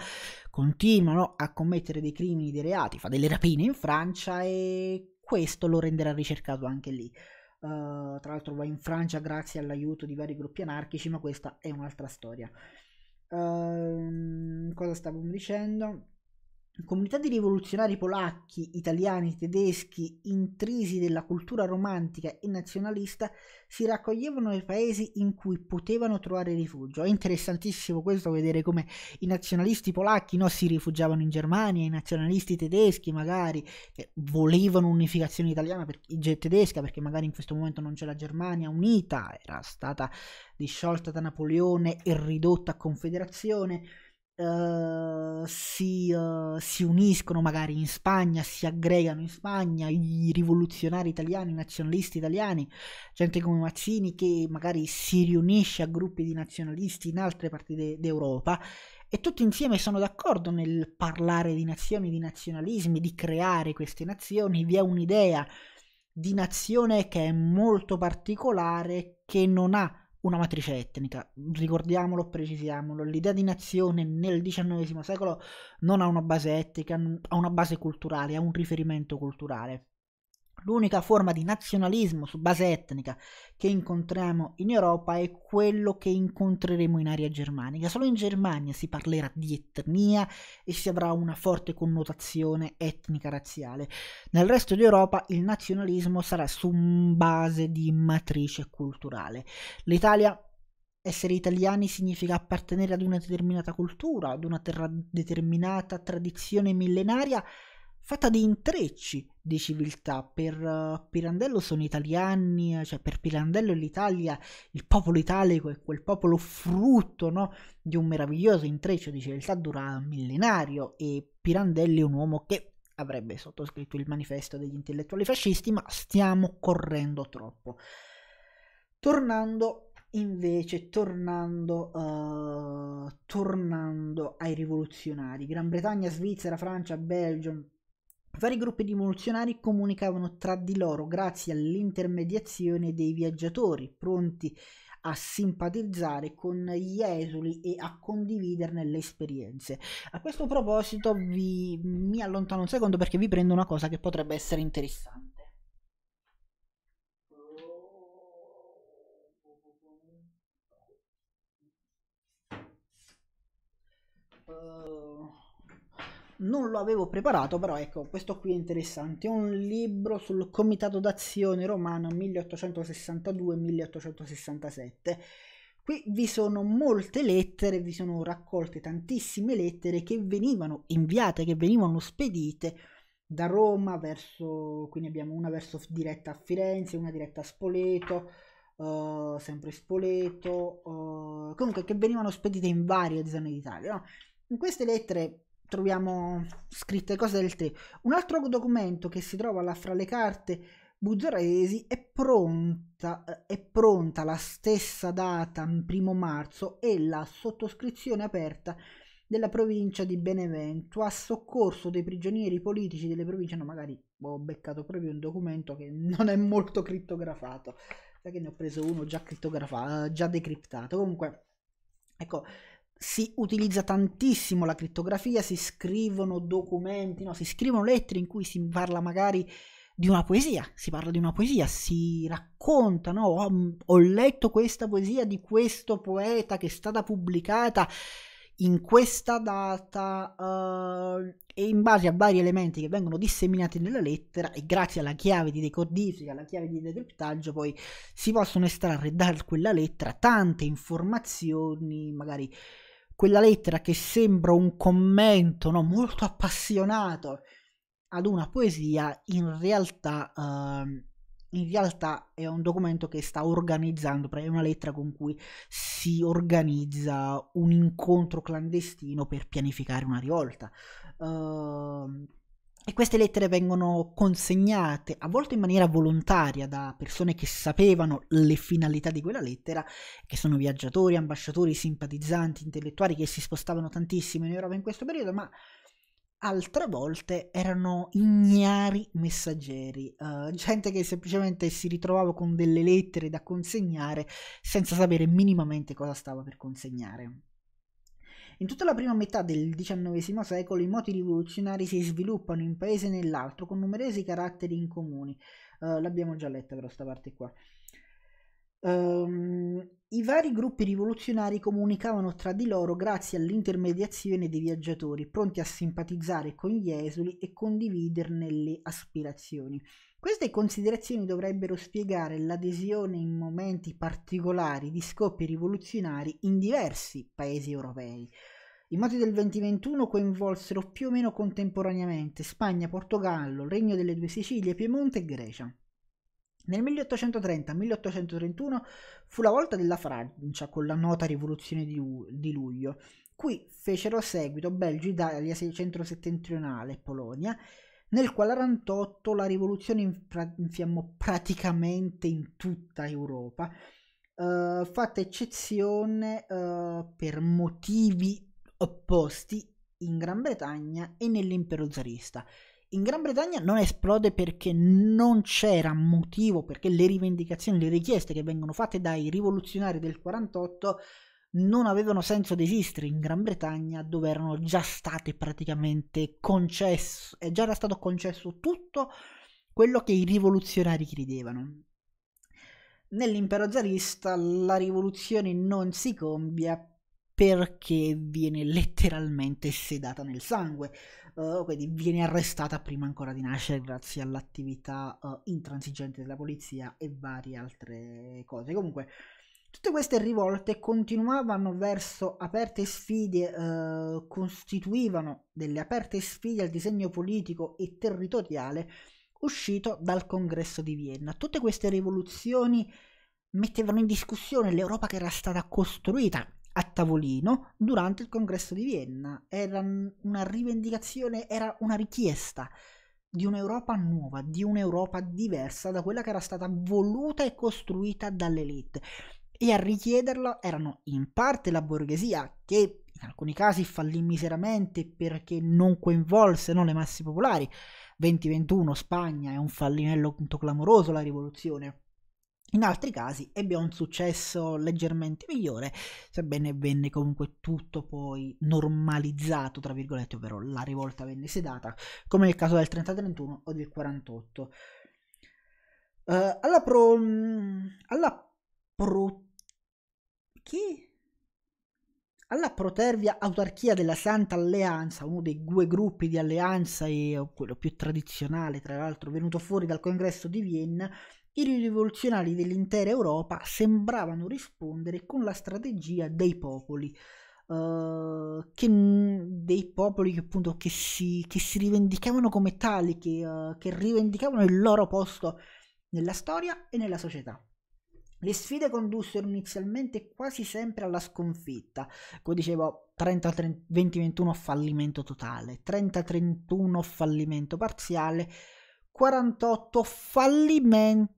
continuano a commettere dei crimini, dei reati, fa delle rapine in Francia e questo lo renderà ricercato anche lì. Uh, tra l'altro va in Francia grazie all'aiuto di vari gruppi anarchici, ma questa è un'altra storia. Ehm, cosa stavamo dicendo? Comunità di rivoluzionari polacchi, italiani, tedeschi, intrisi della cultura romantica e nazionalista, si raccoglievano nei paesi in cui potevano trovare rifugio. È interessantissimo questo vedere come i nazionalisti polacchi no, si rifugiavano in Germania, i nazionalisti tedeschi magari eh, volevano un'unificazione italiana per, tedesca perché magari in questo momento non c'è la Germania unita, era stata disciolta da Napoleone e ridotta a confederazione eh, si, uh, si, uniscono magari in Spagna, si aggregano in Spagna, i rivoluzionari italiani, i nazionalisti italiani, gente come Mazzini che magari si riunisce a gruppi di nazionalisti in altre parti de- d'Europa e tutti insieme sono d'accordo nel parlare di nazioni, di nazionalismi, di creare queste nazioni, vi è un'idea di nazione che è molto particolare, che non ha una matrice etnica. Ricordiamolo, precisiamolo, l'idea di nazione nel XIX secolo non ha una base etnica, ha una base culturale, ha un riferimento culturale. L'unica forma di nazionalismo su base etnica che incontriamo in Europa è quello che incontreremo in area germanica. Solo in Germania si parlerà di etnia e si avrà una forte connotazione etnica razziale. Nel resto d'Europa il nazionalismo sarà su base di matrice culturale. L'Italia essere italiani significa appartenere ad una determinata cultura, ad una determinata tradizione millenaria fatta di intrecci di civiltà. Per eh, Pirandello sono italiani, eh, cioè per Pirandello l'Italia, il popolo italico è quel popolo frutto no, di un meraviglioso intreccio di civiltà dura millenario e Pirandelli è un uomo che avrebbe sottoscritto il manifesto degli intellettuali fascisti, ma stiamo correndo troppo. Tornando invece, tornando, uh, tornando ai rivoluzionari, Gran Bretagna, Svizzera, Francia, Belgio, Vari gruppi di rivoluzionari comunicavano tra di loro grazie all'intermediazione dei viaggiatori, pronti a simpatizzare con gli esuli e a condividerne le esperienze. A questo proposito vi, mi allontano un secondo perché vi prendo una cosa che potrebbe essere interessante. Uh non lo avevo preparato, però ecco, questo qui è interessante. È un libro sul Comitato d'Azione Romano 1862-1867. Qui vi sono molte lettere, vi sono raccolte tantissime lettere che venivano inviate, che venivano spedite da Roma verso, quindi abbiamo una verso diretta a Firenze, una diretta a Spoleto, uh, sempre Spoleto, uh, comunque che venivano spedite in varie zone d'Italia. No? In queste lettere troviamo scritte cose del tè. Un altro documento che si trova là fra le carte Buzzaresi è pronta, eh, è pronta la stessa data, primo marzo, e la sottoscrizione aperta della provincia di Benevento a soccorso dei prigionieri politici delle province. No, magari ho beccato proprio un documento che non è molto crittografato. Sai che ne ho preso uno già criptografato, già decriptato. Comunque, ecco, si utilizza tantissimo la crittografia, si scrivono documenti, no, si scrivono lettere in cui si parla magari di una poesia, si parla di una poesia, si racconta, no? ho, oh, mm, ho letto questa poesia di questo poeta che è stata pubblicata in questa data uh, e in base a vari elementi che vengono disseminati nella lettera e grazie alla chiave di decodifica, alla chiave di decriptaggio, poi si possono estrarre da quella lettera tante informazioni, magari quella lettera che sembra un commento no, molto appassionato ad una poesia, in realtà, uh, in realtà è un documento che sta organizzando, è una lettera con cui si organizza un incontro clandestino per pianificare una rivolta. Uh, e queste lettere vengono consegnate, a volte in maniera volontaria, da persone che sapevano le finalità di quella lettera, che sono viaggiatori, ambasciatori, simpatizzanti, intellettuali che si spostavano tantissimo in Europa in questo periodo, ma altre volte erano ignari messaggeri, uh, gente che semplicemente si ritrovava con delle lettere da consegnare senza sapere minimamente cosa stava per consegnare. In tutta la prima metà del XIX secolo i moti rivoluzionari si sviluppano in paese e nell'altro con numerosi caratteri in comuni. Uh, eh, l'abbiamo già letta però sta parte qua. Um, I vari gruppi rivoluzionari comunicavano tra di loro grazie all'intermediazione dei viaggiatori, pronti a simpatizzare con gli esuli e condividerne le aspirazioni. Queste considerazioni dovrebbero spiegare l'adesione in momenti particolari di scopi rivoluzionari in diversi paesi europei. I moti del 2021 coinvolsero più o meno contemporaneamente Spagna, Portogallo, Regno delle Due Sicilie, Piemonte e Grecia. Nel 1830-1831 fu la volta della Francia con la nota rivoluzione di, di luglio. Qui fecero seguito Belgio, Italia, centro-settentrionale e Polonia. Nel 1948 la rivoluzione infra- infiammò praticamente in tutta Europa, uh, fatta eccezione uh, per motivi opposti in Gran Bretagna e nell'impero zarista. In Gran Bretagna non esplode perché non c'era motivo, perché le rivendicazioni, le richieste che vengono fatte dai rivoluzionari del 48 non avevano senso di esistere in Gran Bretagna dove erano già state praticamente concesso, già era stato concesso tutto quello che i rivoluzionari credevano. Nell'impero zarista la rivoluzione non si compia perché viene letteralmente sedata nel sangue uh, quindi viene arrestata prima ancora di nascere grazie all'attività uh, intransigente della polizia e varie altre cose. Comunque, Tutte queste rivolte continuavano verso aperte sfide, eh, costituivano delle aperte sfide al disegno politico e territoriale uscito dal congresso di Vienna. Tutte queste rivoluzioni mettevano in discussione l'Europa che era stata costruita a tavolino durante il congresso di Vienna. Era una rivendicazione, era una richiesta di un'Europa nuova, di un'Europa diversa da quella che era stata voluta e costruita dall'elite. E a richiederlo erano in parte la borghesia, che in alcuni casi fallì miseramente perché non coinvolse no, le masse popolari. 2021 Spagna è un fallimento clamoroso la rivoluzione in altri casi ebbe un successo leggermente migliore, sebbene venne comunque tutto poi normalizzato, tra virgolette, ovvero la rivolta venne sedata, come nel caso del 30-31 o del 48. Uh, eh, alla pro... alla pro... chi? alla protervia autarchia della Santa Alleanza, uno dei due gruppi di alleanza e eh, quello più tradizionale, tra l'altro, venuto fuori dal congresso di Vienna, i rivoluzionari dell'intera Europa sembravano rispondere con la strategia dei popoli, uh, che, dei popoli che, appunto, che, si, che, si, rivendicavano come tali, che, uh, che rivendicavano il loro posto nella storia e nella società. Le sfide condussero inizialmente quasi sempre alla sconfitta, come dicevo 30-20-21 fallimento totale, 30-31 fallimento parziale, 48 fallimento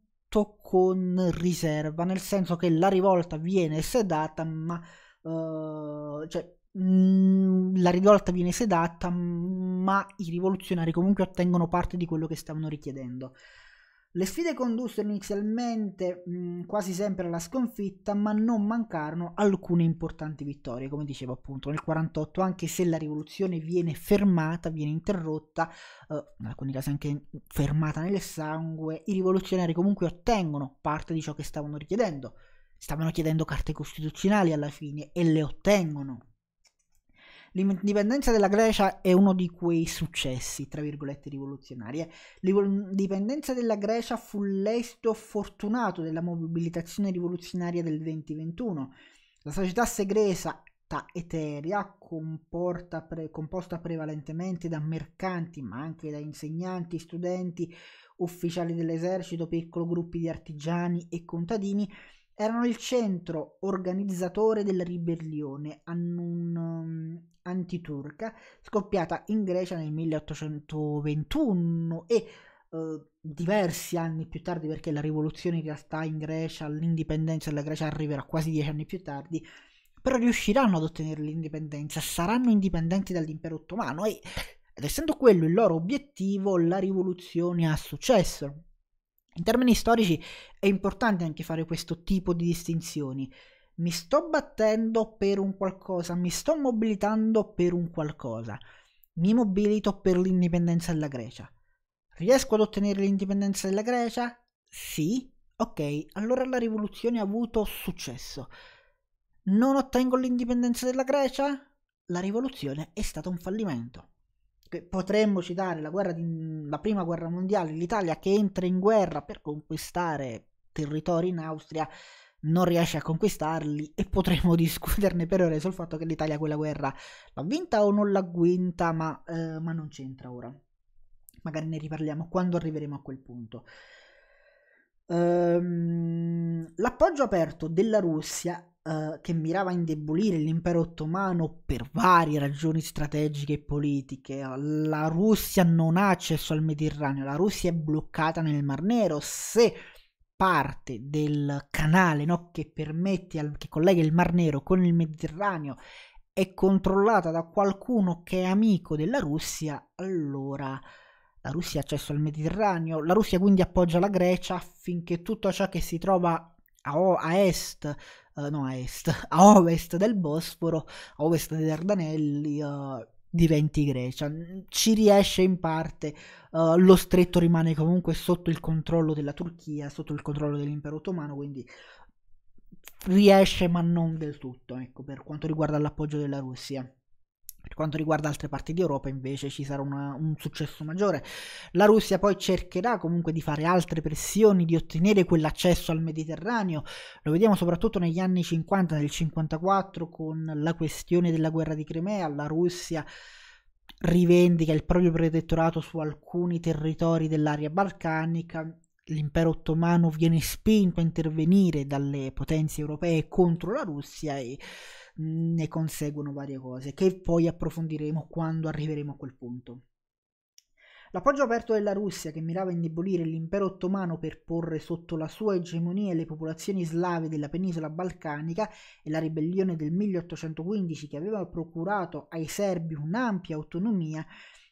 con riserva, nel senso che la rivolta viene sedata, ma uh, cioè, mh, mm, la rivolta viene sedata, ma i rivoluzionari comunque ottengono parte di quello che stavano richiedendo. Le sfide condussero inizialmente mh, quasi sempre alla sconfitta, ma non mancarono alcune importanti vittorie, come dicevo appunto nel 48, anche se la rivoluzione viene fermata, viene interrotta, eh, in alcuni casi anche fermata nel sangue, i rivoluzionari comunque ottengono parte di ciò che stavano richiedendo. Stavano chiedendo carte costituzionali alla fine e le ottengono. L'indipendenza della Grecia è uno di quei successi, tra virgolette, rivoluzionari. Eh. L'indipendenza della Grecia fu l'esito fortunato della mobilitazione rivoluzionaria del 2021. La società segreta eterea, pre, composta prevalentemente da mercanti, ma anche da insegnanti, studenti, ufficiali dell'esercito, piccoli gruppi di artigiani e contadini, erano il centro organizzatore della ribellione annun, um, antiturca scoppiata in Grecia nel 1821 e eh, diversi anni più tardi, perché la rivoluzione in realtà in Grecia, l'indipendenza della Grecia arriverà quasi dieci anni più tardi, però riusciranno ad ottenere l'indipendenza, saranno indipendenti dall'impero ottomano e, ed essendo quello il loro obiettivo, la rivoluzione ha successo in termini storici è importante anche fare questo tipo di distinzioni. Mi sto battendo per un qualcosa, mi sto mobilitando per un qualcosa. Mi mobilito per l'indipendenza della Grecia. Riesco ad ottenere l'indipendenza della Grecia? Sì. Ok, allora la rivoluzione ha avuto successo. Non ottengo l'indipendenza della Grecia? La rivoluzione è stata un fallimento potremmo citare la, guerra di, la prima guerra mondiale, l'Italia che entra in guerra per conquistare territori in Austria, non riesce a conquistarli e potremmo discuterne per ore sul fatto che l'Italia quella guerra l'ha vinta o non l'ha vinta, ma, eh, ma non c'entra ora. Magari ne riparliamo quando arriveremo a quel punto. Um, l'appoggio aperto della Russia eh, che mirava a indebolire l'impero ottomano per varie ragioni strategiche e politiche. La Russia non ha accesso al Mediterraneo, la Russia è bloccata nel Mar Nero. Se parte del canale no, che permette, al, che collega il Mar Nero con il Mediterraneo è controllata da qualcuno che è amico della Russia, allora la Russia ha accesso al Mediterraneo, la Russia quindi appoggia la Grecia affinché tutto ciò che si trova a, a est uh, no a est, a ovest del Bosforo, a ovest dei Dardanelli, uh, eh, diventi Grecia. Mm, ci riesce in parte, uh, lo stretto rimane comunque sotto il controllo della Turchia, sotto il controllo dell'impero ottomano, quindi riesce ma non del tutto, ecco, per quanto riguarda l'appoggio della Russia. Per quanto riguarda altre parti d'Europa invece ci sarà una, un successo maggiore. La Russia poi cercherà comunque di fare altre pressioni, di ottenere quell'accesso al Mediterraneo. Lo vediamo soprattutto negli anni 50, nel 54 con la questione della guerra di Crimea, la Russia rivendica il proprio protettorato su alcuni territori dell'area balcanica. L'impero ottomano viene spinto a intervenire dalle potenze europee contro la Russia e ne conseguono varie cose, che poi approfondiremo quando arriveremo a quel punto. L'appoggio aperto della Russia, che mirava a indebolire l'impero ottomano per porre sotto la sua egemonia le popolazioni slave della penisola balcanica, e la ribellione del 1815 che aveva procurato ai serbi un'ampia autonomia,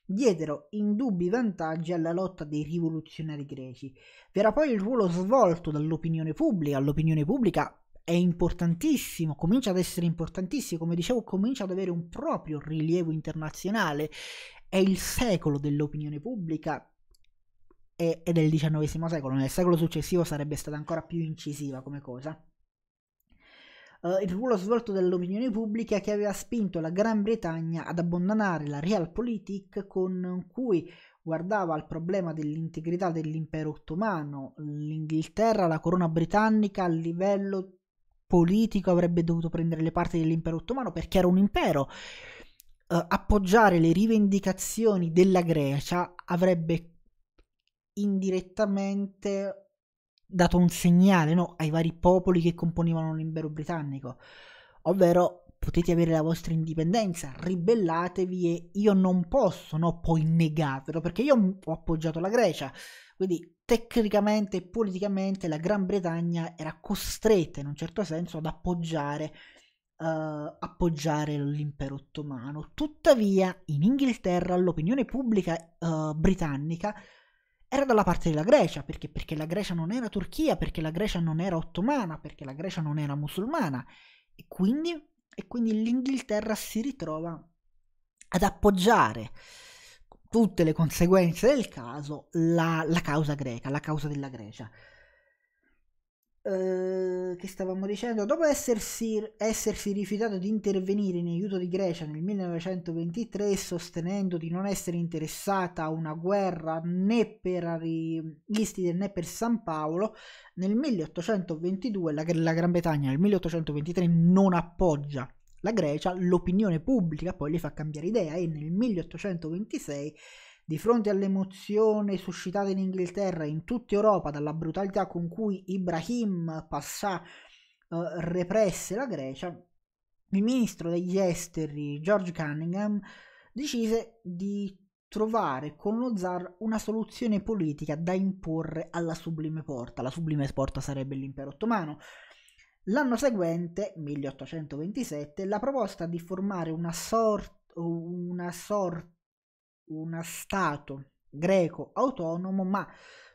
diedero indubbi vantaggi alla lotta dei rivoluzionari greci. Vi era poi il ruolo svolto dall'opinione pubblica, all'opinione pubblica è importantissimo, comincia ad essere importantissimo, come dicevo, comincia ad avere un proprio rilievo internazionale. È il secolo dell'opinione pubblica e, ed è XIX secolo, nel secolo successivo sarebbe stata ancora più incisiva come cosa. Uh, il ruolo svolto dall'opinione pubblica che aveva spinto la Gran Bretagna ad abbandonare la Realpolitik con cui guardava al problema dell'integrità dell'impero ottomano, l'Inghilterra, la corona britannica a livello politico avrebbe dovuto prendere le parti dell'impero ottomano perché era un impero. Uh, appoggiare le rivendicazioni della Grecia avrebbe indirettamente dato un segnale no, ai vari popoli che componevano l'impero britannico, ovvero potete avere la vostra indipendenza, ribellatevi e io non posso no, poi negarvelo perché io ho appoggiato la Grecia, quindi tecnicamente e politicamente la Gran Bretagna era costretta in un certo senso ad appoggiare, uh, appoggiare l'impero ottomano. Tuttavia in Inghilterra l'opinione pubblica uh, britannica era dalla parte della Grecia, perché? perché la Grecia non era Turchia, perché la Grecia non era ottomana, perché la Grecia non era musulmana. E quindi, e quindi l'Inghilterra si ritrova ad appoggiare tutte le conseguenze del caso la, la causa greca, la causa della Grecia. Uh, che stavamo dicendo, dopo essersi, essersi, rifiutato di intervenire in aiuto di Grecia nel 1923, sostenendo di non essere interessata a una guerra né per Aristide né per San Paolo, nel 1822 la, la Gran Bretagna nel 1823 non appoggia la Grecia, l'opinione pubblica poi gli fa cambiare idea e nel 1826 di fronte all'emozione suscitata in Inghilterra e in tutta Europa dalla brutalità con cui Ibrahim Passà eh, represse la Grecia, il ministro degli esteri George Cunningham decise di trovare con lo zar una soluzione politica da imporre alla sublime porta. La sublime porta sarebbe l'impero ottomano. L'anno seguente, 1827, la proposta di formare una sort, una sort, una stato greco autonomo ma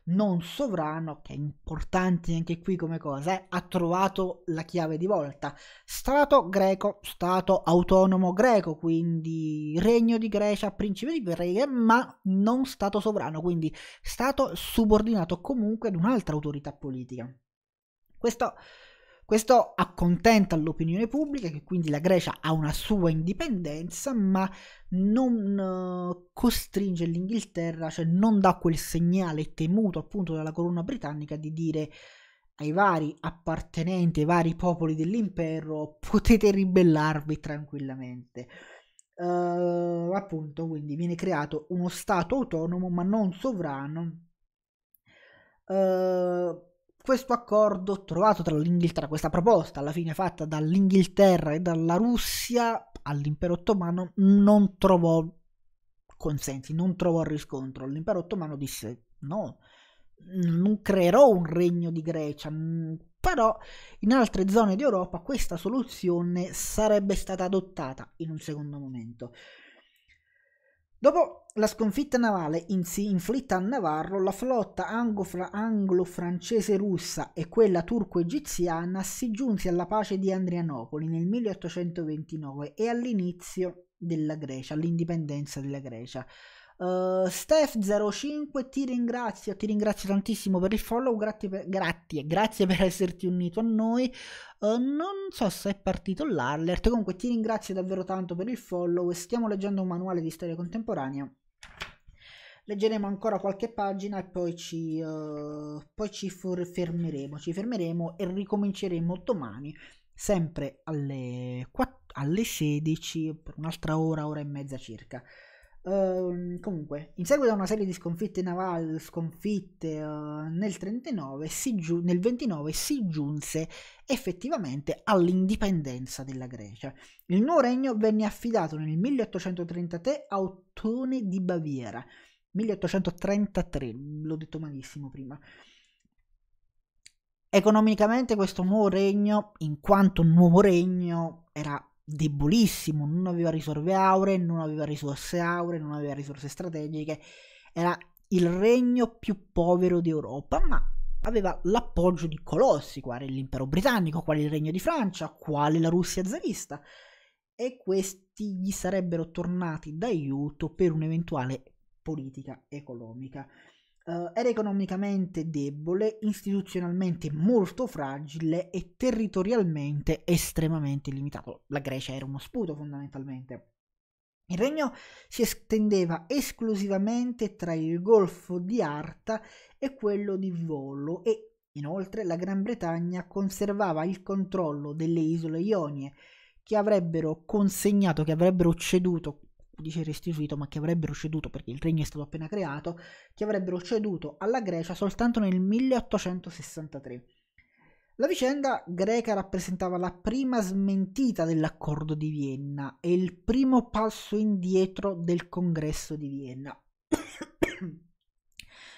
non sovrano, che è importante anche qui come cosa, eh, ha trovato la chiave di volta. Stato greco, stato autonomo greco, quindi regno di Grecia, principe di Grecia, ma non stato sovrano, quindi stato subordinato comunque ad un'altra autorità politica. Questo questo accontenta l'opinione pubblica che quindi la Grecia ha una sua indipendenza, ma non eh, costringe l'Inghilterra, cioè non dà quel segnale temuto appunto dalla corona britannica di dire ai vari appartenenti, ai vari popoli dell'impero, potete ribellarvi tranquillamente. Uh, appunto, quindi viene creato uno Stato autonomo ma non sovrano. Uh, questo accordo trovato tra l'Inghilterra, questa proposta alla fine fatta dall'Inghilterra e dalla Russia all'impero ottomano, non trovò consensi, non trovò riscontro. L'impero ottomano disse no, non creerò un regno di Grecia, però in altre zone d'Europa questa soluzione sarebbe stata adottata in un secondo momento. Dopo la sconfitta navale in si inflitta a Navarro, la flotta anglo-francese russa e quella turco-egiziana si giunse alla pace di Andrianopoli nel 1829 e all'inizio della Grecia, all'indipendenza della Grecia. Uh, Steph05 ti ringrazio, ti ringrazio tantissimo per il follow, grazie per, grazie, grazie per esserti unito a noi. Uh, non so se è partito l'allert, comunque ti ringrazio davvero tanto per il follow stiamo leggendo un manuale di storia contemporanea. Leggeremo ancora qualche pagina e poi ci, uh, poi ci fermeremo, ci fermeremo e ricominceremo domani, sempre alle, 4, alle 16 per un'altra ora, ora e mezza circa. Ehm, comunque, in seguito a una serie di sconfitte navali, sconfitte uh, nel, 39, giu- nel 29 si giunse effettivamente all'indipendenza della Grecia. Il nuovo regno venne affidato nel 1833 a Ottone di Baviera. 1833, l'ho detto malissimo prima. Economicamente questo nuovo regno, in quanto nuovo regno, era debolissimo, non aveva risorse auree, non aveva risorse auree, non aveva risorse strategiche, era il regno più povero d'Europa, ma aveva l'appoggio di colossi, quale l'impero britannico, quale il regno di Francia, quale la Russia zarista, e questi gli sarebbero tornati d'aiuto per un'eventuale politica economica. Uh, era economicamente debole, istituzionalmente molto fragile e territorialmente estremamente limitato. La Grecia era uno sputo fondamentalmente. Il regno si estendeva esclusivamente tra il golfo di Arta e quello di Volo e inoltre la Gran Bretagna conservava il controllo delle isole Ionie che avrebbero consegnato, che avrebbero ceduto dice restituito, ma che avrebbero ceduto perché il regno è stato appena creato, che avrebbero ceduto alla Grecia soltanto nel 1863. La vicenda greca rappresentava la prima smentita dell'accordo di Vienna e il primo passo indietro del congresso di Vienna.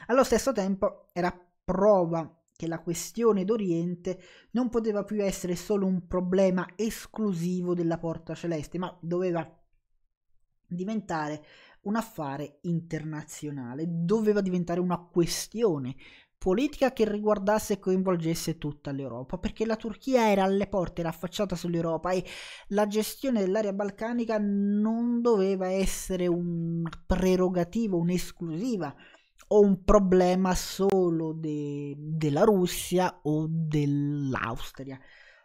Allo stesso tempo era prova che la questione d'Oriente non poteva più essere solo un problema esclusivo della Porta Celeste, ma doveva diventare un affare internazionale, doveva diventare una questione politica che riguardasse e coinvolgesse tutta l'Europa, perché la Turchia era alle porte, era affacciata sull'Europa e la gestione dell'area balcanica non doveva essere una prerogativa, un'esclusiva o un problema solo de- della Russia o dell'Austria,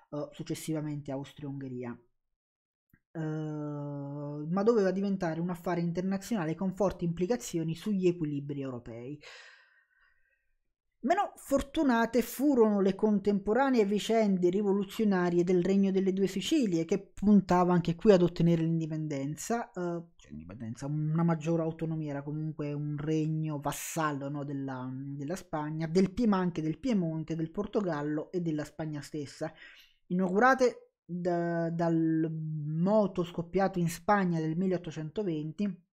uh, successivamente Austria-Ungheria. Uh, ma doveva diventare un affare internazionale con forti implicazioni sugli equilibri europei. Meno fortunate furono le contemporanee vicende rivoluzionarie del Regno delle Due Sicilie, che puntava anche qui ad ottenere l'indipendenza, eh, cioè l'indipendenza, una maggiore autonomia, era comunque un regno vassallo no, della, della, Spagna, del Piemanche, del Piemonte, del Portogallo e della Spagna stessa. Inaugurate da, dal moto scoppiato in Spagna nel 1820,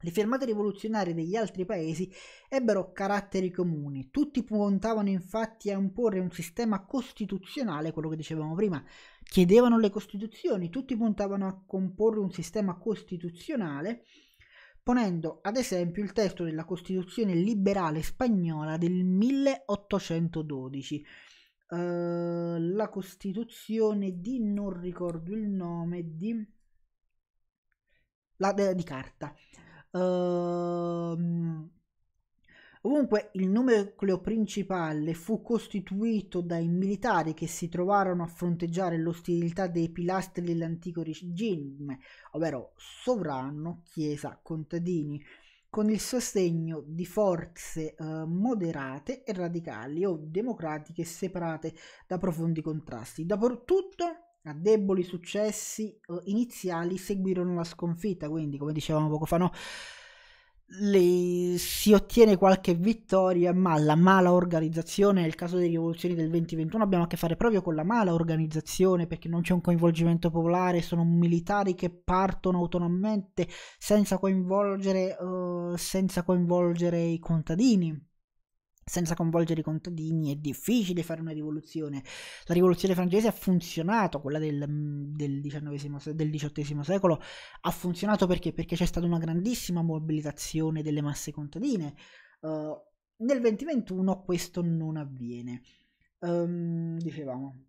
le fermate rivoluzionarie degli altri paesi ebbero caratteri comuni, tutti puntavano infatti a imporre un sistema costituzionale, quello che dicevamo prima, chiedevano le costituzioni, tutti puntavano a comporre un sistema costituzionale, ponendo ad esempio il testo della Costituzione liberale spagnola del 1812, uh, la costituzione di non ricordo il nome di la de, di carta uh, ehm, Comunque il nucleo principale fu costituito dai militari che si trovarono a fronteggiare l'ostilità dei pilastri dell'antico regime, ovvero sovrano, chiesa, contadini con il sostegno di forze eh, moderate e radicali o democratiche separate da profondi contrasti. Dappertutto a deboli successi eh, iniziali seguirono la sconfitta, quindi come dicevamo poco fa no, le, si ottiene qualche vittoria, ma la mala organizzazione, nel caso delle rivoluzioni del 2021, abbiamo a che fare proprio con la mala organizzazione perché non c'è un coinvolgimento popolare, sono militari che partono autonomamente senza coinvolgere, uh, senza coinvolgere i contadini senza coinvolgere i contadini è difficile fare una rivoluzione. La rivoluzione francese ha funzionato, quella del, mm, del, del XVIII secolo ha funzionato perché? Perché c'è stata una grandissima mobilitazione delle masse contadine. Uh, nel 2021 questo non avviene. Um, dicevamo,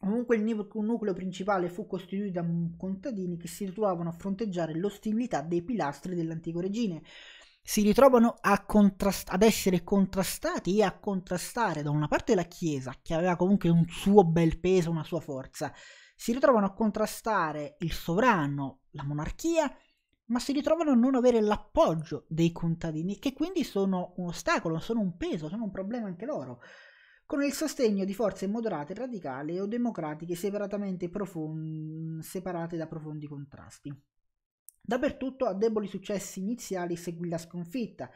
Comunque il nucleo principale fu costituito da contadini che si ritrovavano a fronteggiare l'ostilità dei pilastri dell'antico regime, si ritrovano contrast- ad essere contrastati e a contrastare da una parte la Chiesa, che aveva comunque un suo bel peso, una sua forza, si ritrovano a contrastare il sovrano, la monarchia, ma si ritrovano a non avere l'appoggio dei contadini, che quindi sono un ostacolo, sono un peso, sono un problema anche loro, con il sostegno di forze moderate, radicali o democratiche separatamente profond- separate da profondi contrasti. Dappertutto a deboli successi iniziali seguì la sconfitta,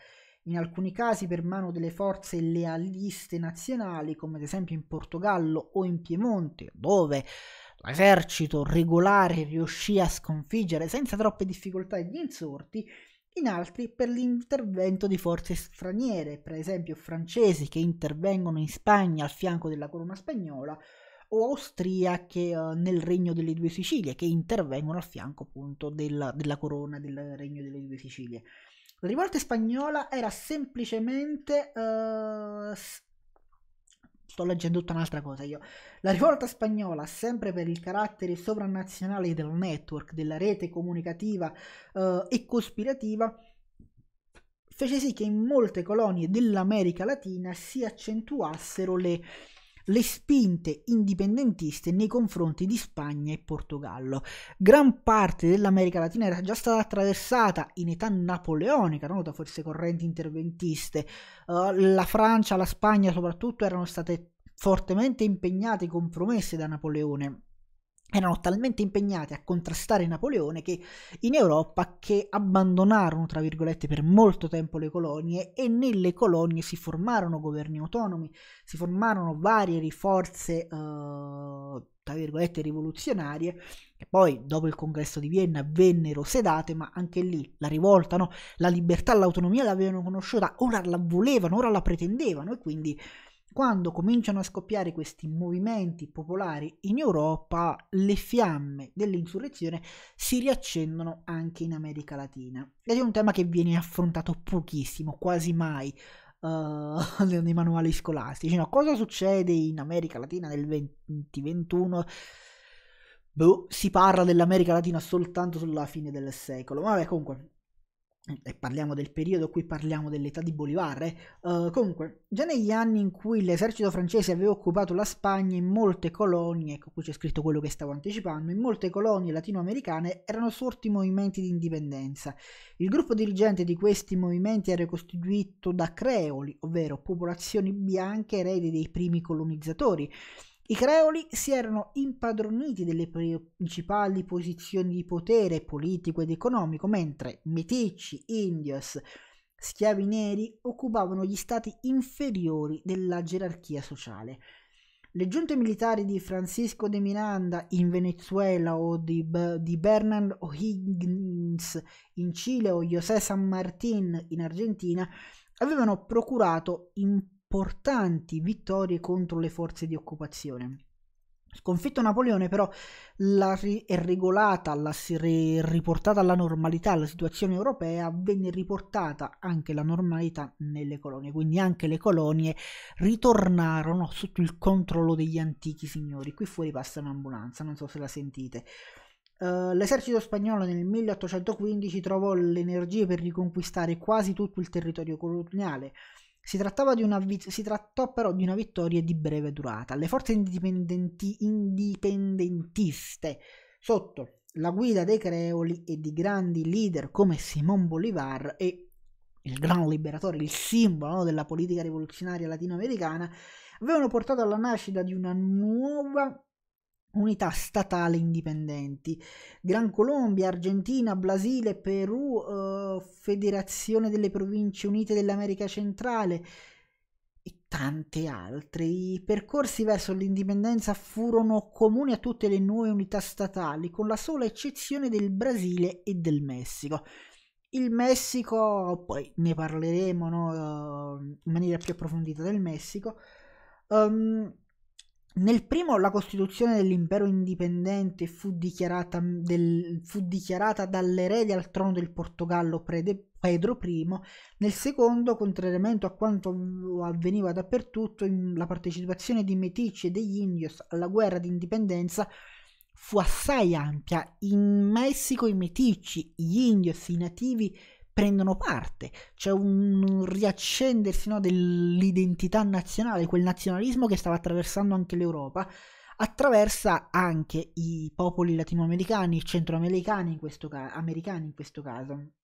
in alcuni casi per mano delle forze lealiste nazionali, come ad esempio in Portogallo o in Piemonte, dove l'esercito regolare riuscì a sconfiggere senza troppe difficoltà gli insorti, in altri per l'intervento di forze straniere, per esempio francesi che intervengono in Spagna al fianco della corona spagnola, o austriache eh, nel Regno delle Due Sicilie, che intervengono a fianco appunto della, della corona del Regno delle Due Sicilie. La rivolta spagnola era semplicemente... Uh, sto leggendo tutta un'altra cosa io. La rivolta spagnola, sempre per il carattere sovranazionale del network, della rete comunicativa uh, e cospirativa, fece sì che in molte colonie dell'America Latina si accentuassero le le spinte indipendentiste nei confronti di Spagna e Portogallo. Gran parte dell'America Latina era già stata attraversata in età napoleonica, no? da forse correnti interventiste. Uh, la Francia, la Spagna soprattutto erano state fortemente impegnate e compromesse da Napoleone erano talmente impegnati a contrastare Napoleone che in Europa che abbandonarono, tra virgolette, per molto tempo le colonie e nelle colonie si formarono governi autonomi, si formarono varie forze, eh, tra virgolette, rivoluzionarie, che poi dopo il congresso di Vienna vennero sedate, ma anche lì la rivolta, no? la libertà, l'autonomia l'avevano conosciuta, ora la volevano, ora la pretendevano e quindi quando cominciano a scoppiare questi movimenti popolari in Europa, le fiamme dell'insurrezione si riaccendono anche in America Latina. Ed è un tema che viene affrontato pochissimo, quasi mai. Uh, nei manuali scolastici, no, cosa succede in America Latina nel 2021? Boh, si parla dell'America Latina soltanto sulla fine del secolo. Vabbè, comunque, e parliamo del periodo, qui parliamo dell'età di Bolivar. Eh? Uh, comunque, già negli anni in cui l'esercito francese aveva occupato la Spagna, in molte colonie, ecco qui c'è scritto quello che stavo anticipando, in molte colonie latinoamericane erano sorti movimenti di indipendenza. Il gruppo dirigente di questi movimenti era costituito da creoli, ovvero popolazioni bianche eredi dei primi colonizzatori i creoli si erano impadroniti delle principali posizioni di potere politico ed economico, mentre meticci, indios, schiavi neri occupavano gli stati inferiori della gerarchia sociale. Le giunte militari di Francisco de Miranda in Venezuela o di, B- di Bernard O'Higgins in Cile o José San Martín in Argentina avevano procurato in importanti vittorie contro le forze di occupazione. Sconfitto Napoleone però ri- è regolata, la si- re- riportata alla normalità la situazione europea, venne riportata anche la normalità nelle colonie, quindi anche le colonie ritornarono sotto il controllo degli antichi signori. Qui fuori passa un'ambulanza, non so se la sentite. Uh, l'esercito spagnolo nel 1815 trovò le energie per riconquistare quasi tutto il territorio coloniale si, vi- si, trattò però di una vittoria di breve durata. Le forze indipendenti- indipendentiste sotto la guida dei creoli e di grandi leader come Simón Bolivar e il gran liberatore, il simbolo della politica rivoluzionaria latinoamericana, avevano portato alla nascita di una nuova unità statali indipendenti. Gran Colombia, Argentina, Brasile, Perù, eh, Federazione delle Province Unite dell'America Centrale e tante altre. I percorsi verso l'indipendenza furono comuni a tutte le nuove unità statali, con la sola eccezione del Brasile e del Messico. Il Messico, poi ne parleremo no, eh, in maniera più approfondita del Messico. Um, nel primo la costituzione dell'impero indipendente fu dichiarata, mm, del, fu dichiarata dall'erede al trono del Portogallo prede, Pedro I, nel secondo, contrariamente a quanto avveniva dappertutto, la partecipazione di Metici e degli Indios alla guerra di indipendenza fu assai ampia. In Messico i Metici, gli Indios, i nativi prendono parte, c'è un riaccendersi no, dell'identità nazionale, quel nazionalismo che stava attraversando anche l'Europa, attraversa anche i popoli latinoamericani, centroamericani in questo, ca- in questo caso.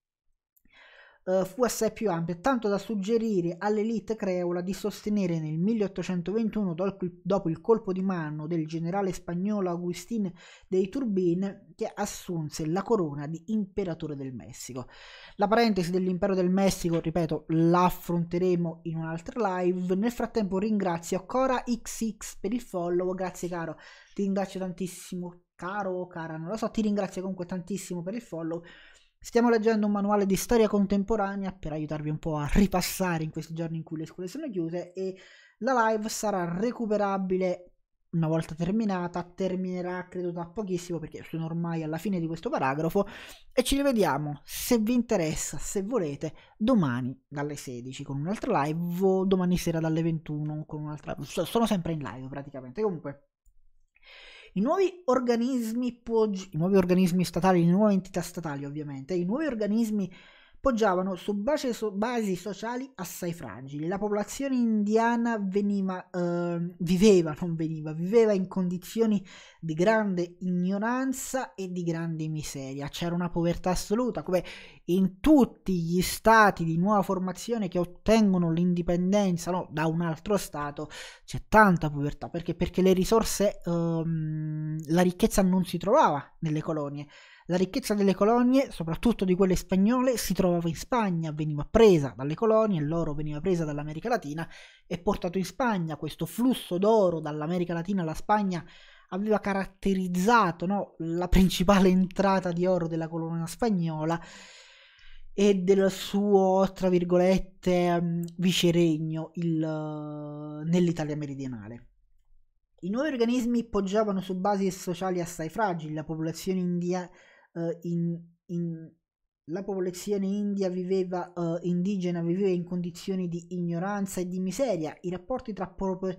Eh, fu assai più ampio, tanto da suggerire all'elite creola di sostenere nel 1821, dopo il colpo di mano del generale spagnolo Agustín de Turbin, che assunse la corona di imperatore del Messico. La parentesi dell'impero del Messico, ripeto, la affronteremo in un'altra live. Nel frattempo ringrazio Cora XX per il follow, grazie caro, ti ringrazio tantissimo, caro o cara, non lo so, ti ringrazio comunque tantissimo per il follow. Stiamo leggendo un manuale di storia contemporanea per aiutarvi un po' a ripassare in questi giorni in cui le scuole sono chiuse e la live sarà recuperabile una volta terminata, terminerà credo da pochissimo perché sono ormai alla fine di questo paragrafo e ci rivediamo se vi interessa, se volete, domani dalle 16 con un'altra live o domani sera dalle 21 con un'altra... Sono sempre in live praticamente, comunque i nuovi organismi, i nuovi organismi statali, le nuove entità statali ovviamente, i nuovi organismi poggiavano su base so- basi sociali assai fragili. La popolazione indiana veniva, eh, viveva, non veniva, viveva in condizioni di grande ignoranza e di grande miseria. C'era una povertà assoluta, come in tutti gli stati di nuova formazione che ottengono l'indipendenza no, da un altro stato, c'è tanta povertà. Perché? Perché le risorse, ehm, la ricchezza non si trovava nelle colonie la ricchezza delle colonie, soprattutto di quelle spagnole, si trovava in Spagna, veniva presa dalle colonie, l'oro veniva presa dall'America Latina e portato in Spagna. Questo flusso d'oro dall'America Latina alla Spagna aveva caratterizzato no, la principale entrata di oro della colonna spagnola e del suo, tra virgolette, mm, viceregno il, eh, nell'Italia meridionale. I nuovi organismi poggiavano su basi sociali assai fragili, la popolazione india eh, in, in, la popolazione india viveva, eh, indigena viveva in condizioni di ignoranza e di miseria, i rapporti tra, prop-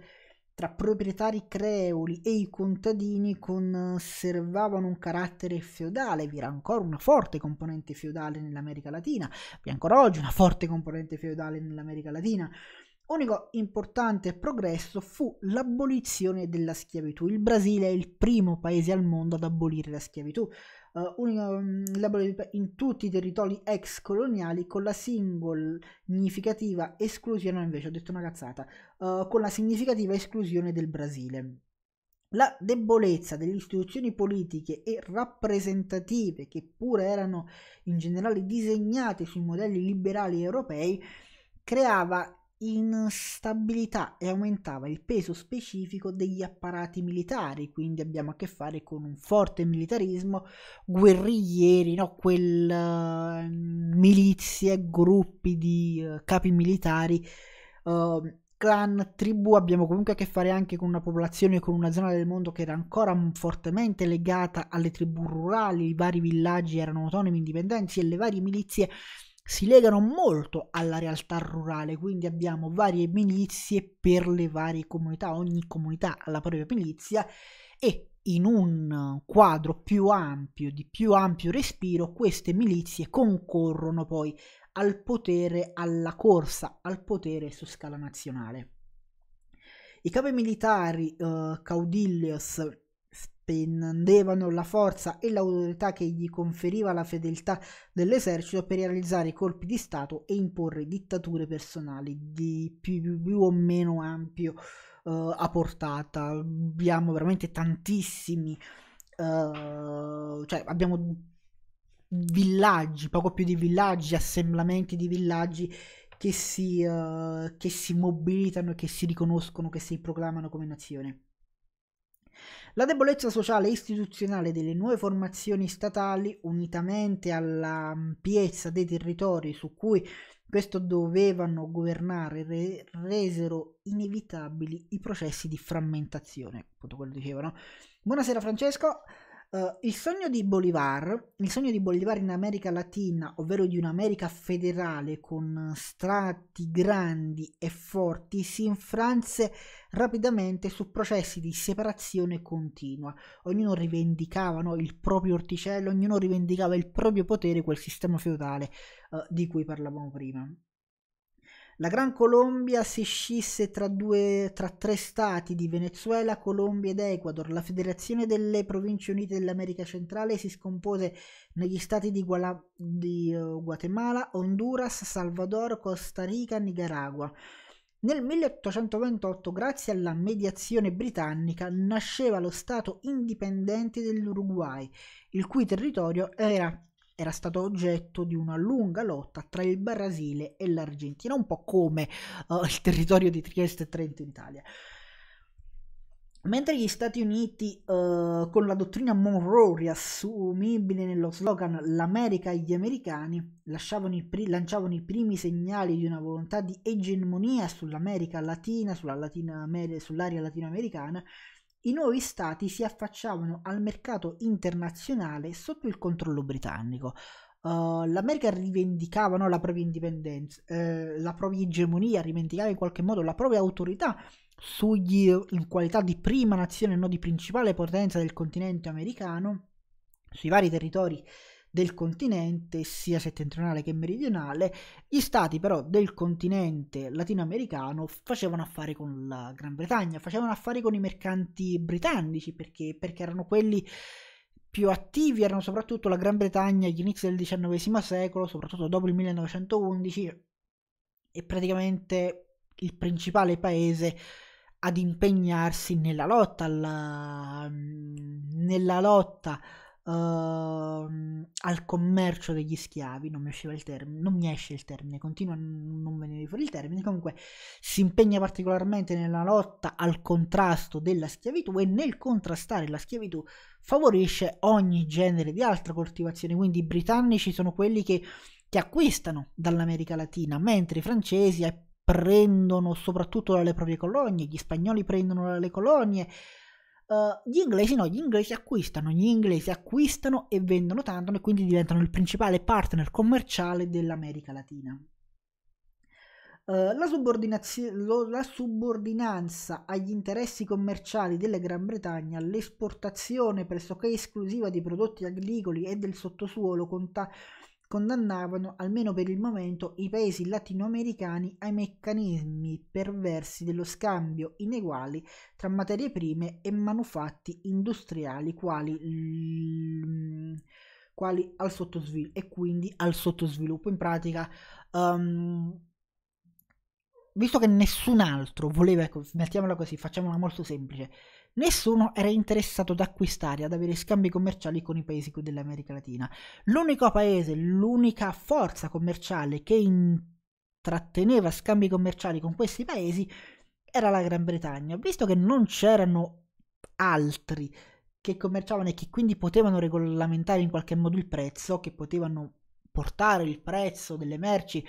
tra proprietari creoli e i contadini conservavano un carattere feudale, vi era ancora una forte componente feudale nell'America Latina, vi è ancora oggi una forte componente feudale nell'America Latina. Unico importante progresso fu l'abolizione della schiavitù. Il Brasile è il primo paese al mondo ad abolire la schiavitù uh, un um, laboratorio in tutti i territori ex coloniali con la significativa esclusione, invece ho detto una cazzata, uh, con la significativa esclusione del Brasile. La debolezza delle istituzioni politiche e rappresentative, che pure erano in generale disegnate sui modelli liberali europei, creava instabilità e aumentava il peso specifico degli apparati militari, quindi abbiamo a che fare con un forte militarismo guerriglieri, no? Quel, uh, milizie, gruppi di uh, capi militari, uh, clan, tribù, abbiamo comunque a che fare anche con una popolazione, con una zona del mondo che era ancora fortemente legata alle tribù rurali, i vari villaggi erano autonomi, indipendenti e le varie milizie si legano molto alla realtà rurale, quindi abbiamo varie milizie per le varie comunità, ogni comunità ha la propria milizia e in un quadro più ampio, di più ampio respiro, queste milizie concorrono poi al potere, alla corsa al potere su scala nazionale. I capi militari eh, Caudillios spendevano la forza e l'autorità che gli conferiva la fedeltà dell'esercito per realizzare colpi di Stato e imporre dittature personali di più, più, più o meno ampio uh, a portata. Abbiamo veramente tantissimi, uh, cioè abbiamo villaggi, poco più di villaggi, assemblamenti di villaggi che si, uh, che si mobilitano, che si riconoscono, che si proclamano come nazione. La debolezza sociale e istituzionale delle nuove formazioni statali, unitamente all'ampiezza mm, dei territori su cui questo dovevano governare, re- resero inevitabili i processi di frammentazione. Appunto quello dicevano. Buonasera Francesco. Uh, il sogno di Bolivar, il sogno di Bolivar in America Latina, ovvero di un'America federale con strati grandi e forti, si infranse rapidamente su processi di separazione continua. Ognuno rivendicava no, il proprio orticello, ognuno rivendicava il proprio potere, quel sistema feudale uh, di cui parlavamo prima. La Gran Colombia si scisse tra, due, tra tre stati di Venezuela, Colombia ed Ecuador. La Federazione delle Province Unite dell'America Centrale si scompose negli stati di, Guala, di eh, Guatemala, Honduras, Salvador, Costa Rica, Nicaragua. Nel 1828, grazie alla mediazione britannica, nasceva lo Stato indipendente dell'Uruguay, il cui territorio era era stato oggetto di una lunga lotta tra il Brasile e l'Argentina, un po' come uh, il territorio di Trieste e Trento in Italia. Mentre gli Stati Uniti, uh, con la dottrina Monroe riassumibile nello slogan L'America e gli americani, i pri- lanciavano i primi segnali di una volontà di egemonia sull'America Latina, sulla Latina sull'area latinoamericana, i nuovi stati si affacciavano al mercato internazionale sotto il controllo britannico. Uh, L'America rivendicava no, la propria indipendenza, eh, la propria egemonia, rivendicava in qualche modo la propria autorità sugli, in qualità di prima nazione, no, di principale potenza del continente americano, sui vari territori del continente, sia settentrionale che meridionale, gli stati però del continente latinoamericano facevano affari con la Gran Bretagna, facevano affari con i mercanti britannici perché, perché erano quelli più attivi erano soprattutto la Gran Bretagna agli inizi del XIX secolo, soprattutto dopo il 1911, e praticamente il principale paese ad impegnarsi nella lotta, alla, mm, nella lotta uh, al commercio degli schiavi, non mi usciva il termine, non mi esce il termine, continua a non venire fuori il termine, comunque si impegna particolarmente nella lotta al contrasto della schiavitù e nel contrastare la schiavitù favorisce ogni genere di altra coltivazione, quindi i britannici sono quelli che, che acquistano dall'America Latina, mentre i francesi eh, prendono soprattutto dalle proprie colonie, gli spagnoli prendono dalle colonie, eh, gli inglesi no, gli inglesi acquistano, gli inglesi acquistano e vendono tanto e quindi diventano il principale partner commerciale dell'America Latina. Uh, la, subordinazio- lo, la subordinanza agli interessi commerciali della Gran Bretagna, l'esportazione pressoché esclusiva di prodotti agricoli e del sottosuolo conta- condannavano, almeno per il momento, i paesi latinoamericani ai meccanismi perversi dello scambio ineguali tra materie prime e manufatti industriali quali, quali al sottosviluppo e quindi al sottosviluppo. In pratica, um, visto che nessun altro voleva, ecco, mettiamola così, facciamola molto semplice, nessuno era interessato ad acquistare, ad avere scambi commerciali con i paesi dell'America Latina. L'unico paese, l'unica forza commerciale che intratteneva scambi commerciali con questi paesi era la Gran Bretagna, visto che non c'erano altri che commerciavano e che quindi potevano regolamentare in qualche modo il prezzo, che potevano portare il prezzo delle merci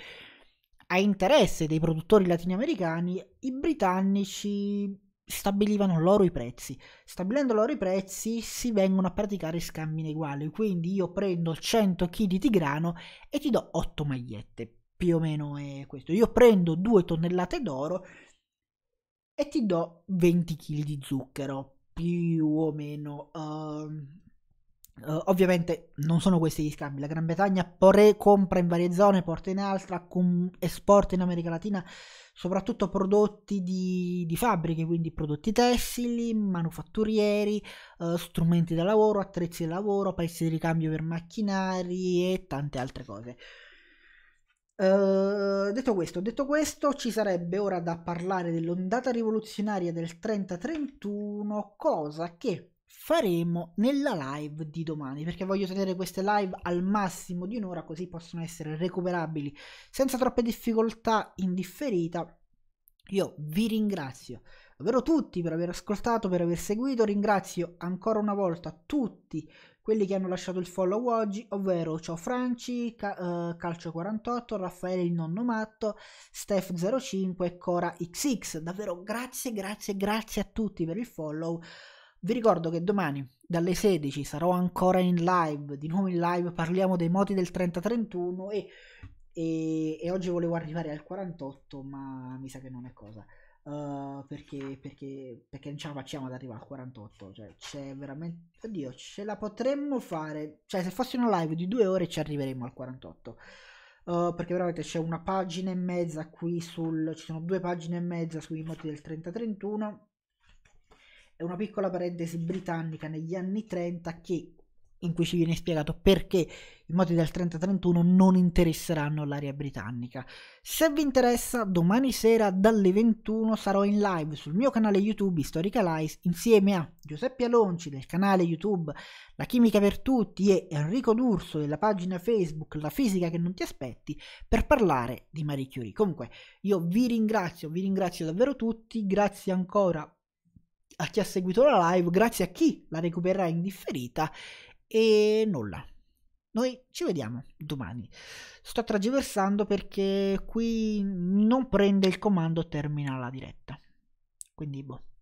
a interesse dei produttori latinoamericani, i britannici stabilivano loro i prezzi. Stabilendo loro i prezzi si vengono a praticare scambi ineguali, quindi io prendo 100 kg di grano e ti do 8 magliette, più o meno è questo. Io prendo 2 tonnellate d'oro e ti do 20 kg di zucchero, più o meno... Uh, uh, ovviamente non sono questi gli scambi, la Gran Bretagna porre, compra in varie zone, porta in altra, com- esporta in America Latina, soprattutto prodotti di, di fabbriche, quindi prodotti tessili, manufatturieri, eh, strumenti da lavoro, attrezzi da lavoro, pezzi di ricambio per macchinari e tante altre cose. Uh, detto, questo, detto questo, ci sarebbe ora da parlare dell'ondata rivoluzionaria del 30-31, cosa che faremo nella live di domani perché voglio tenere queste live al massimo di un'ora così possono essere recuperabili senza troppe difficoltà in differita io vi ringrazio davvero tutti per aver ascoltato, per aver seguito. Ringrazio ancora una volta tutti quelli che hanno lasciato il follow oggi, ovvero Ciao Franci, Ca uh, eh, Calcio48, Raffaele il nonno matto, Steph05 e Cora XX. Davvero grazie, grazie, grazie a tutti per il follow. Vi ricordo che domani dalle 16 sarò ancora in live, di nuovo in live parliamo dei moti del 3031 e, e, e oggi volevo arrivare al 48 ma mi sa che non è cosa. Uh, perché, perché, perché non ce la facciamo ad arrivare al 48 cioè c'è veramente oddio ce la potremmo fare cioè se fosse una live di due ore ci arriveremmo al 48 uh, eh, perché veramente c'è una pagina e mezza qui sul ci sono due pagine e mezza sui moti del 3031 è una piccola parentesi britannica negli anni 30 che, in cui ci viene spiegato perché i moti del 30-31 non interesseranno l'area britannica. Se vi interessa, domani sera dalle 21 sarò in live sul mio canale YouTube Historicalize insieme a Giuseppe Alonci del canale YouTube La Chimica per Tutti e Enrico D'Urso della pagina Facebook La Fisica che non ti aspetti per parlare di Marie Curie. Comunque, io vi ringrazio, vi ringrazio davvero tutti, grazie ancora a chi ha seguito la live, grazie a chi la recupererà in differita e nulla. Noi ci vediamo domani. Sto tragiversando perché qui non prende il comando, termina la diretta. Quindi boh.